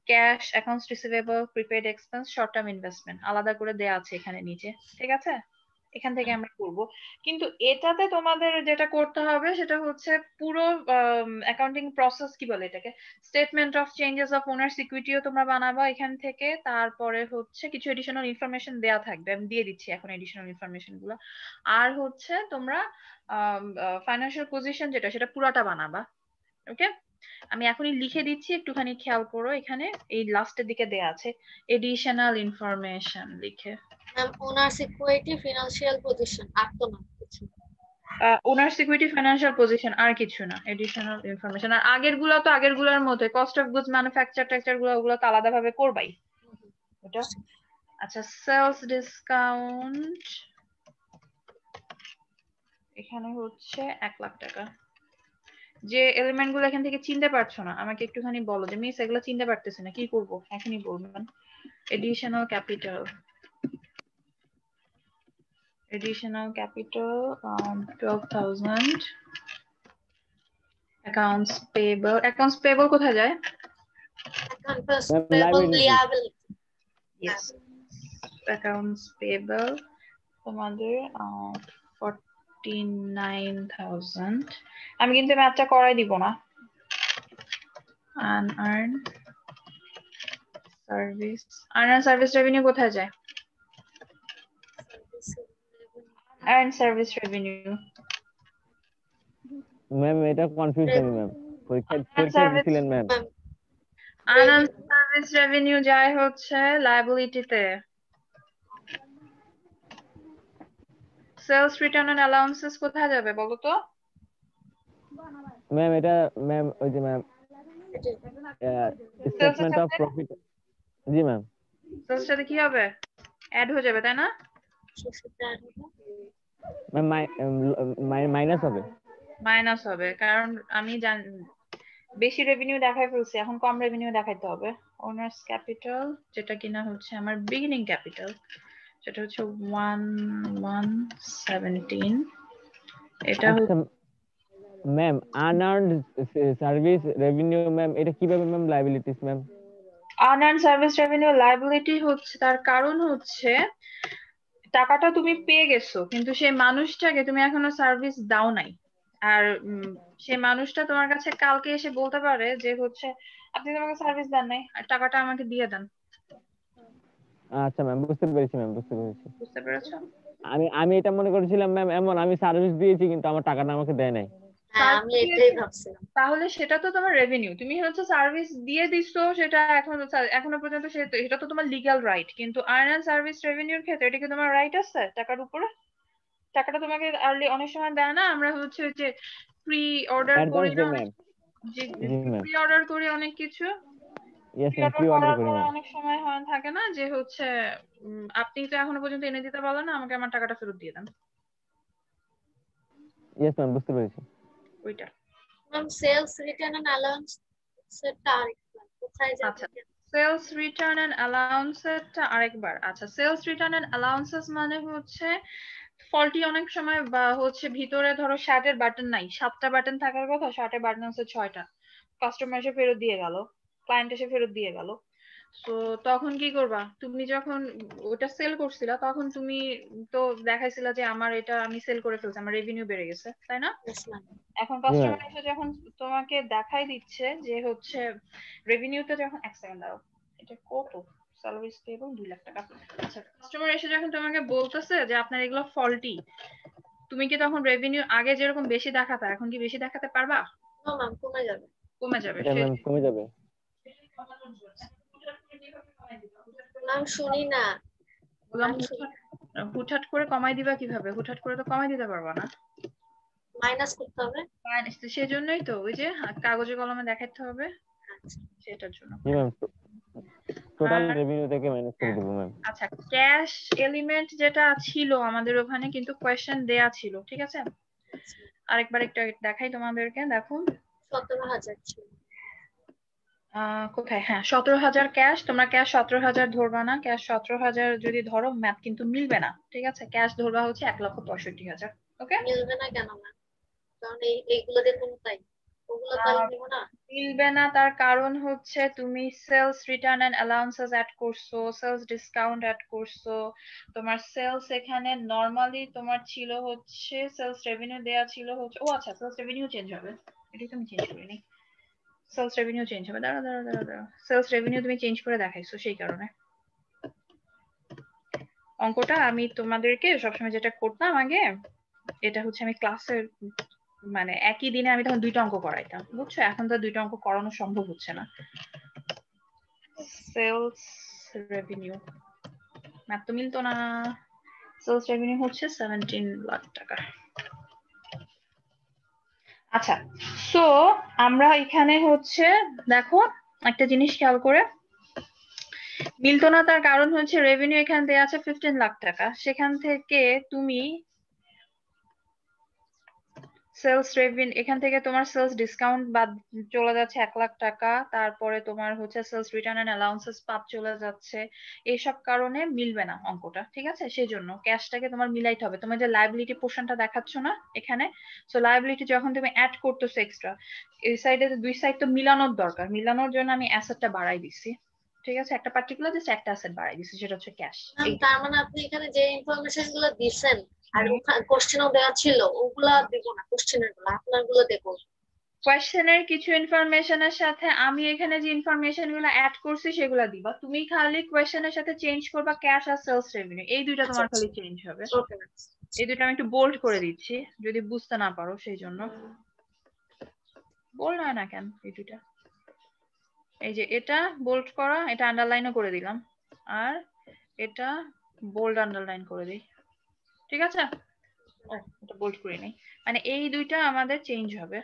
S1: cash accounts receivable prepaid expense short term investment আলাদা করে দেয়া আছে এখানে নিচে ঠিক আছে এখান থেকে হ্যাঁ। আমরা করব কিন্তু এটাতে তোমাদের যেটা করতে হবে সেটা হচ্ছে পুরো অ্যাকাউন্টিং প্রসেস কি বলে এটাকে statement of changes of owners ইকুইটিও তোমরা বানাবা এখান থেকে তারপরে হচ্ছে কিছু এডিশনাল ইনফরমেশন দেয়া থাকবে আমি দিয়ে দিচ্ছি এখন এডিশনাল ইনফরমেশন গুলো আর হচ্ছে তোমরা ফাইন্যান্সিয়াল পজিশন যেটা সেটা পুরাটা বানাবা ওকে আমি এখনই লিখে দিচ্ছি একটুখানি খেয়াল করো এখানে এই লাস্টের দিকে দেয়া আছে এডিশনাল ইনফরমেশন লিখে
S3: ফিনান্সিয়াল um, পজিশন আর তো
S1: না ফিনান্সিয়াল পজিশন আর কিছু না এডিশনাল ইনফরমেশন আর আগের গুলো তো আগের গুলোর মধ্যে কস্ট অফ গুডস ম্যানুফ্যাকচার গুলো ওগুলো তো আলাদা ভাবে করবাই আচ্ছা সেলস ডিসকাউন্ট এখানে হচ্ছে এক লাখ টাকা যে এলিমেন্ট গুলো এখান থেকে চিনতে পারছো না আমাকে একটুখানি বলো যে মিস এগুলো চিনতে পারতেছি না কি করব এখনই বলবেন additional capital additional capital 12000 accounts payable accounts payable কোথায় যায় অ্যাকাউন্টস পেয়েবল তোমাদের 40 59,000 আমি কিন্তু ম্যাথটা করাই দিব না unearned service unearned service revenue কোথায় যায় আনআর্ন সার্ভিস রেভিনিউ
S3: ম্যাম এটা কনফিউশন ম্যাম পরীক্ষা পরীক্ষা ম্যাম
S1: আনআর্ন সার্ভিস রেভিনিউ যায় হচ্ছে লায়াবিলিটিতে তে সেলস রিটার্ন এন্ড অ্যালাউন্সেস কোথায় যাবে বলো তো
S3: ম্যাম এটা ম্যাম ওই যে ম্যাম স্টেটমেন্ট অফ প্রফিট জি ম্যাম
S1: সেলস সাথে কি হবে অ্যাড হয়ে যাবে তাই না
S3: ম্যাম মাই মাইনাস হবে
S1: মাইনাস হবে কারণ আমি জানি বেশি রেভিনিউ দেখাই ফেলছি এখন কম রেভিনিউ দেখাইতে হবে ওনার্স ক্যাপিটাল যেটা কিনা হচ্ছে আমার বিগিনিং ক্যাপিটাল সেটা হচ্ছে 1117
S3: এটা হচ্ছে ma'am unearned service revenue ma'am এটা কিভাবে ma'am liabilities ma'am
S1: unearned service revenue liability হচ্ছে তার কারণ হচ্ছে টাকাটা তুমি পেয়ে গেছো কিন্তু সেই মানুষটাকে তুমি এখনো সার্ভিস দাও নাই আর সেই মানুষটা তোমার কাছে কালকে এসে বলতে পারে যে হচ্ছে আপনি তোমাকে সার্ভিস দেন নাই আর টাকাটা আমাকে দিয়ে দেন
S3: আচ্ছা ম্যাম বুঝতে পেরেছি ম্যাম বুঝতে পেরেছি বুঝতে পেরেছো আমি আমি এটা মনে করেছিলাম ম্যাম এমন আমি সার্ভিস দিয়েছি কিন্তু আমার টাকাটা আমাকে দেয় নাই হ্যাঁ,
S1: তাহলে সেটা তো তোমার রেভিনিউ তুমি হচ্ছে সার্ভিস দিয়ে দিছো সেটা এখন এখনো পর্যন্ত সেটা তো তোমার লিগ্যাল রাইট কিন্তু আর্ন সার্ভিস রেভিনিউর ক্ষেত্রে এটা কি তোমার রাইট আছে টাকার উপরে টাকাটা তোমাকে আর্লি অনেক সময় দেয় না আমরা হচ্ছে যে প্রি অর্ডার করি না প্রি অর্ডার করি অনেক কিছু অনেক সময় হয় থাকে না যে হচ্ছে আপনি তো এখনো পর্যন্ত এনে দিতে পারলেন না আমাকে আমার টাকাটা ফেরত দিয়ে
S3: দেন ইয়েস ম্যাম বুঝতে পেরেছি ওইটা ma'am sales return and allowance এর তারিখ কোথায় যাবে সেলস রিটার্ন
S1: এন্ড অ্যালাউন্সেসটা আরেকবার আচ্ছা সেলস রিটার্ন এন্ড অ্যালাউন্সেস মানে হচ্ছে ফলটি অনেক সময় বা হচ্ছে ভিতরে ধরো শার্টের বাটন নাই সাতটা বাটন থাকার কথা শার্টের বাটন হচ্ছে ছয়টা কাস্টমার এসে ফেরত দিয়ে গেল ক্লায়েন্ট এসে ফেরত দিয়ে গেল তো তখন কি করবা তুমি যখন ওটা সেল করছিলা তখন তুমি তো দেখাইছিলা যে আমার এটা আমি সেল করে ফেলছি আমার রেভিনিউ বেড়ে গেছে তাই না এখন কাস্টমার এসে যখন তোমাকে দেখাই দিচ্ছে যে হচ্ছে রেভিনিউটা যখন এক সেকেন্ড দাও এটা কত স্যালারি স্টেবল দুই লাখ টাকা আচ্ছা কাস্টমার এসে যখন তোমাকে বলতেছে যে আপনার এগুলো ফল্টি তুমি কি তখন রেভিনিউ আগে যেরকম বেশি দেখাতা এখন কি বেশি দেখাতে পারবা না
S3: ম্যাম কমে যাবে কমে যাবে হ্যাঁ, কমে যাবে করে
S1: কমাই দিবা কিভাবে করে তো কমাই দিতে না
S3: মাইনাস করতে হবে
S1: তো ওই যে কাগজে কলমে হবে আচ্ছা। সেটার জন্য আচ্ছা ক্যাশ এলিমেন্ট যেটা ছিল আমাদের ওখানে কিন্তু কোয়েশ্চেন দেয়া ছিল ঠিক আছে আচ্ছা। আরেকবার একটু দেখাই তোমাদেরকে দেখুন হাজার ছিল কোথায় হ্যাঁ সতেরো হাজার ক্যাশ তোমরা ক্যাশ সতেরো হাজার ধরবা না ক্যাশ সতেরো হাজার যদি ধরো ম্যাথ কিন্তু মিলবে না ঠিক আছে ক্যাশ ধরবা হচ্ছে এক লক্ষ পঁয়ষট্টি হাজার
S3: ওকে মিলবে না কেন
S1: মিলবে না তার কারণ হচ্ছে তুমি sales return and allowances add করছো সেলস ডিসকাউন্ট অ্যাড করছো তোমার সেলস এখানে নরমালি তোমার ছিল হচ্ছে সেলস রেভিনিউ দেয়া ছিল হচ্ছে ও আচ্ছা সেলস রেভিনিউ চেঞ্জ হবে এটা তুমি চেঞ্জ করিনি সেলস রেভিনিউ চেঞ্জ হবে দাঁড়া দাঁড়া দাঁড়া দাঁড়া সেলস রেভিনিউ তুমি চেঞ্জ করে দেখাইছো সেই কারণে অঙ্কটা আমি তোমাদেরকে সবসময় যেটা করতাম আগে এটা হচ্ছে আমি ক্লাসের মানে একই দিনে আমি তখন দুইটা অঙ্ক করাইতাম বুঝছো এখন তো দুইটা অঙ্ক করানো সম্ভব হচ্ছে না সেলস রেভিনিউ ম্যাথ তো মিলতো না সেলস রেভিনিউ হচ্ছে সেভেন্টিন লাখ টাকা
S3: আচ্ছা সো
S1: আমরা এখানে হচ্ছে দেখো একটা জিনিস খেয়াল করে মিলতো না তার কারণ হচ্ছে রেভিনিউ এখানে দেওয়া আছে ফিফটিন লাখ টাকা সেখান থেকে তুমি সেলস রেভিন এখান থেকে তোমার সেলস ডিসকাউন্ট বাদ চলে যাচ্ছে এক লাখ টাকা তারপরে তোমার হচ্ছে সেলস রিটার্ন এন্ড অ্যালাউন্সেস পাপ চলে যাচ্ছে এইসব কারণে মিলবে না অঙ্কটা ঠিক আছে সেই জন্য ক্যাশটাকে তোমার মিলাইতে হবে তোমার যে লাইবিলিটি পোর্শনটা দেখাচ্ছ না এখানে সো লাইবিলিটি যখন তুমি অ্যাড করতেছো এক্সট্রা এই সাইডে দুই সাইড তো মিলানোর দরকার মিলানোর জন্য আমি অ্যাসেটটা বাড়াই দিছি ঠিক আছে একটা পার্টিকুলার জাস্ট একটা অ্যাসেট বাড়াই দিছি সেটা হচ্ছে ক্যাশ
S3: তার মানে আপনি এখানে যে ইনফরমেশন গুলো দিবেন আর কোশ্চেনও দেওয়া ছিল ওগুলা দেব না কোশ্চেনের গুলো আপনার গুলো দেব
S1: কোশ্চেনের কিছু ইনফরমেশনের সাথে আমি এখানে যে ইনফরমেশন গুলো অ্যাড করছি সেগুলো দিব তুমি খালি কোশ্চেনের সাথে চেঞ্জ করবা ক্যাশ আর সেলস রেভিনিউ এই দুইটা তোমার আচ্ছা, খালি চেঞ্জ আচ্ছা। হবে এই দুটো আমি একটু বোল্ড করে দিচ্ছি যদি বুঝতে না পারো সেই জন্য বোল্ড হয় না কেন এই দুটা এই যে এটা বোল্ড করা এটা আন্ডারলাইনও করে দিলাম আর এটা বোল্ড আন্ডারলাইন করে দিই ঠিক আছে ও এটা বোল্ড করে নেই মানে এই দুইটা আমাদের চেঞ্জ হবে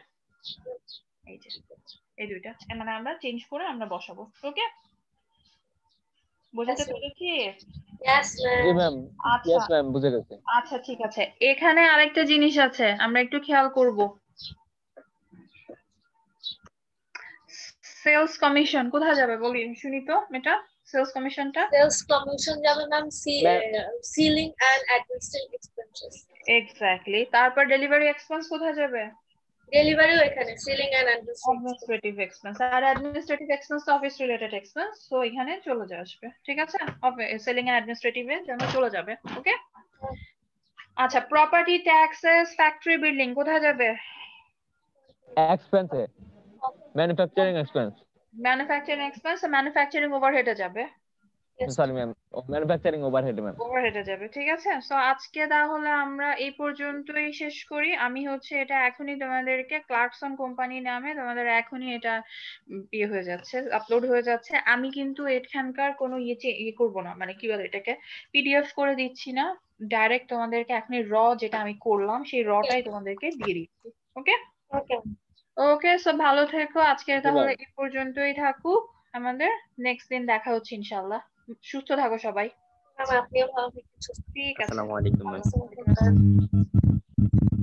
S1: এই যে এই দুইটা মানে আমরা চেঞ্জ করে আমরা বসাবো ওকে বুঝাতে
S3: পেরেছি আচ্ছা।,
S1: আচ্ছা ঠিক আছে এখানে আরেকটা জিনিস আছে আমরা একটু খেয়াল করবো সেলস কমিশন কোথায় যাবে বলি শুনি তো এটা সেলস
S3: কমিশনটা সেলস কমিশন যাবে ma'am selling and administrative expenses
S1: exactly তারপর ডেলিভারি এক্সপেন্স কোথায় যাবে
S3: ডেলিভারি এখানে সিলিং এন্ড
S1: অ্যাডমিনিস্ট্রেটিভ এক্সপেন্স আর অ্যাডমিনিস্ট্রেটিভ এক্সপেন্স তো অফিস রিলেটেড এক্সপেন্স সো এখানে চলে আসবে ঠিক আছে সেলিং এন্ড এর যেন চলে যাবে ওকে আচ্ছা প্রপার্টি ট্যাক্সেস ফ্যাক্টরি বিল্ডিং কোথায় যাবে
S3: এক্সপেন্সে ম্যানুফ্যাকচারিং এক্সপেন্স
S1: ম্যানুফ্যাকচারিং এক্সপেন্স আর ম্যানুফ্যাকচারিং ওভারহেডে যাবে
S3: সরি ম্যাম ম্যানুফ্যাকচারিং ওভারহেডে ম্যাম
S1: ওভারহেডে যাবে ঠিক আছে সো আজকে তাহলে আমরা এই পর্যন্তই শেষ করি আমি হচ্ছে এটা এখনই তোমাদেরকে ক্লার্কসন কোম্পানি নামে তোমাদের এখনই এটা ইয়ে হয়ে যাচ্ছে আপলোড হয়ে যাচ্ছে আমি কিন্তু এখানকার কোনো ইয়ে ইয়ে করবো না মানে কি বলে এটাকে পিডিএফ করে দিচ্ছি না ডাইরেক্ট তোমাদেরকে এখনই র যেটা আমি করলাম সেই রটাই তোমাদেরকে দিয়ে দিচ্ছি ওকে ওকে ওকে সব ভালো থেকো আজকে তাহলে এই পর্যন্তই থাকুক আমাদের নেক্সট দিন দেখা হচ্ছে ইনশাল্লাহ সুস্থ থাকো সবাই ভালো
S3: ঠিক আছে আসসালামু
S2: আলাইকুম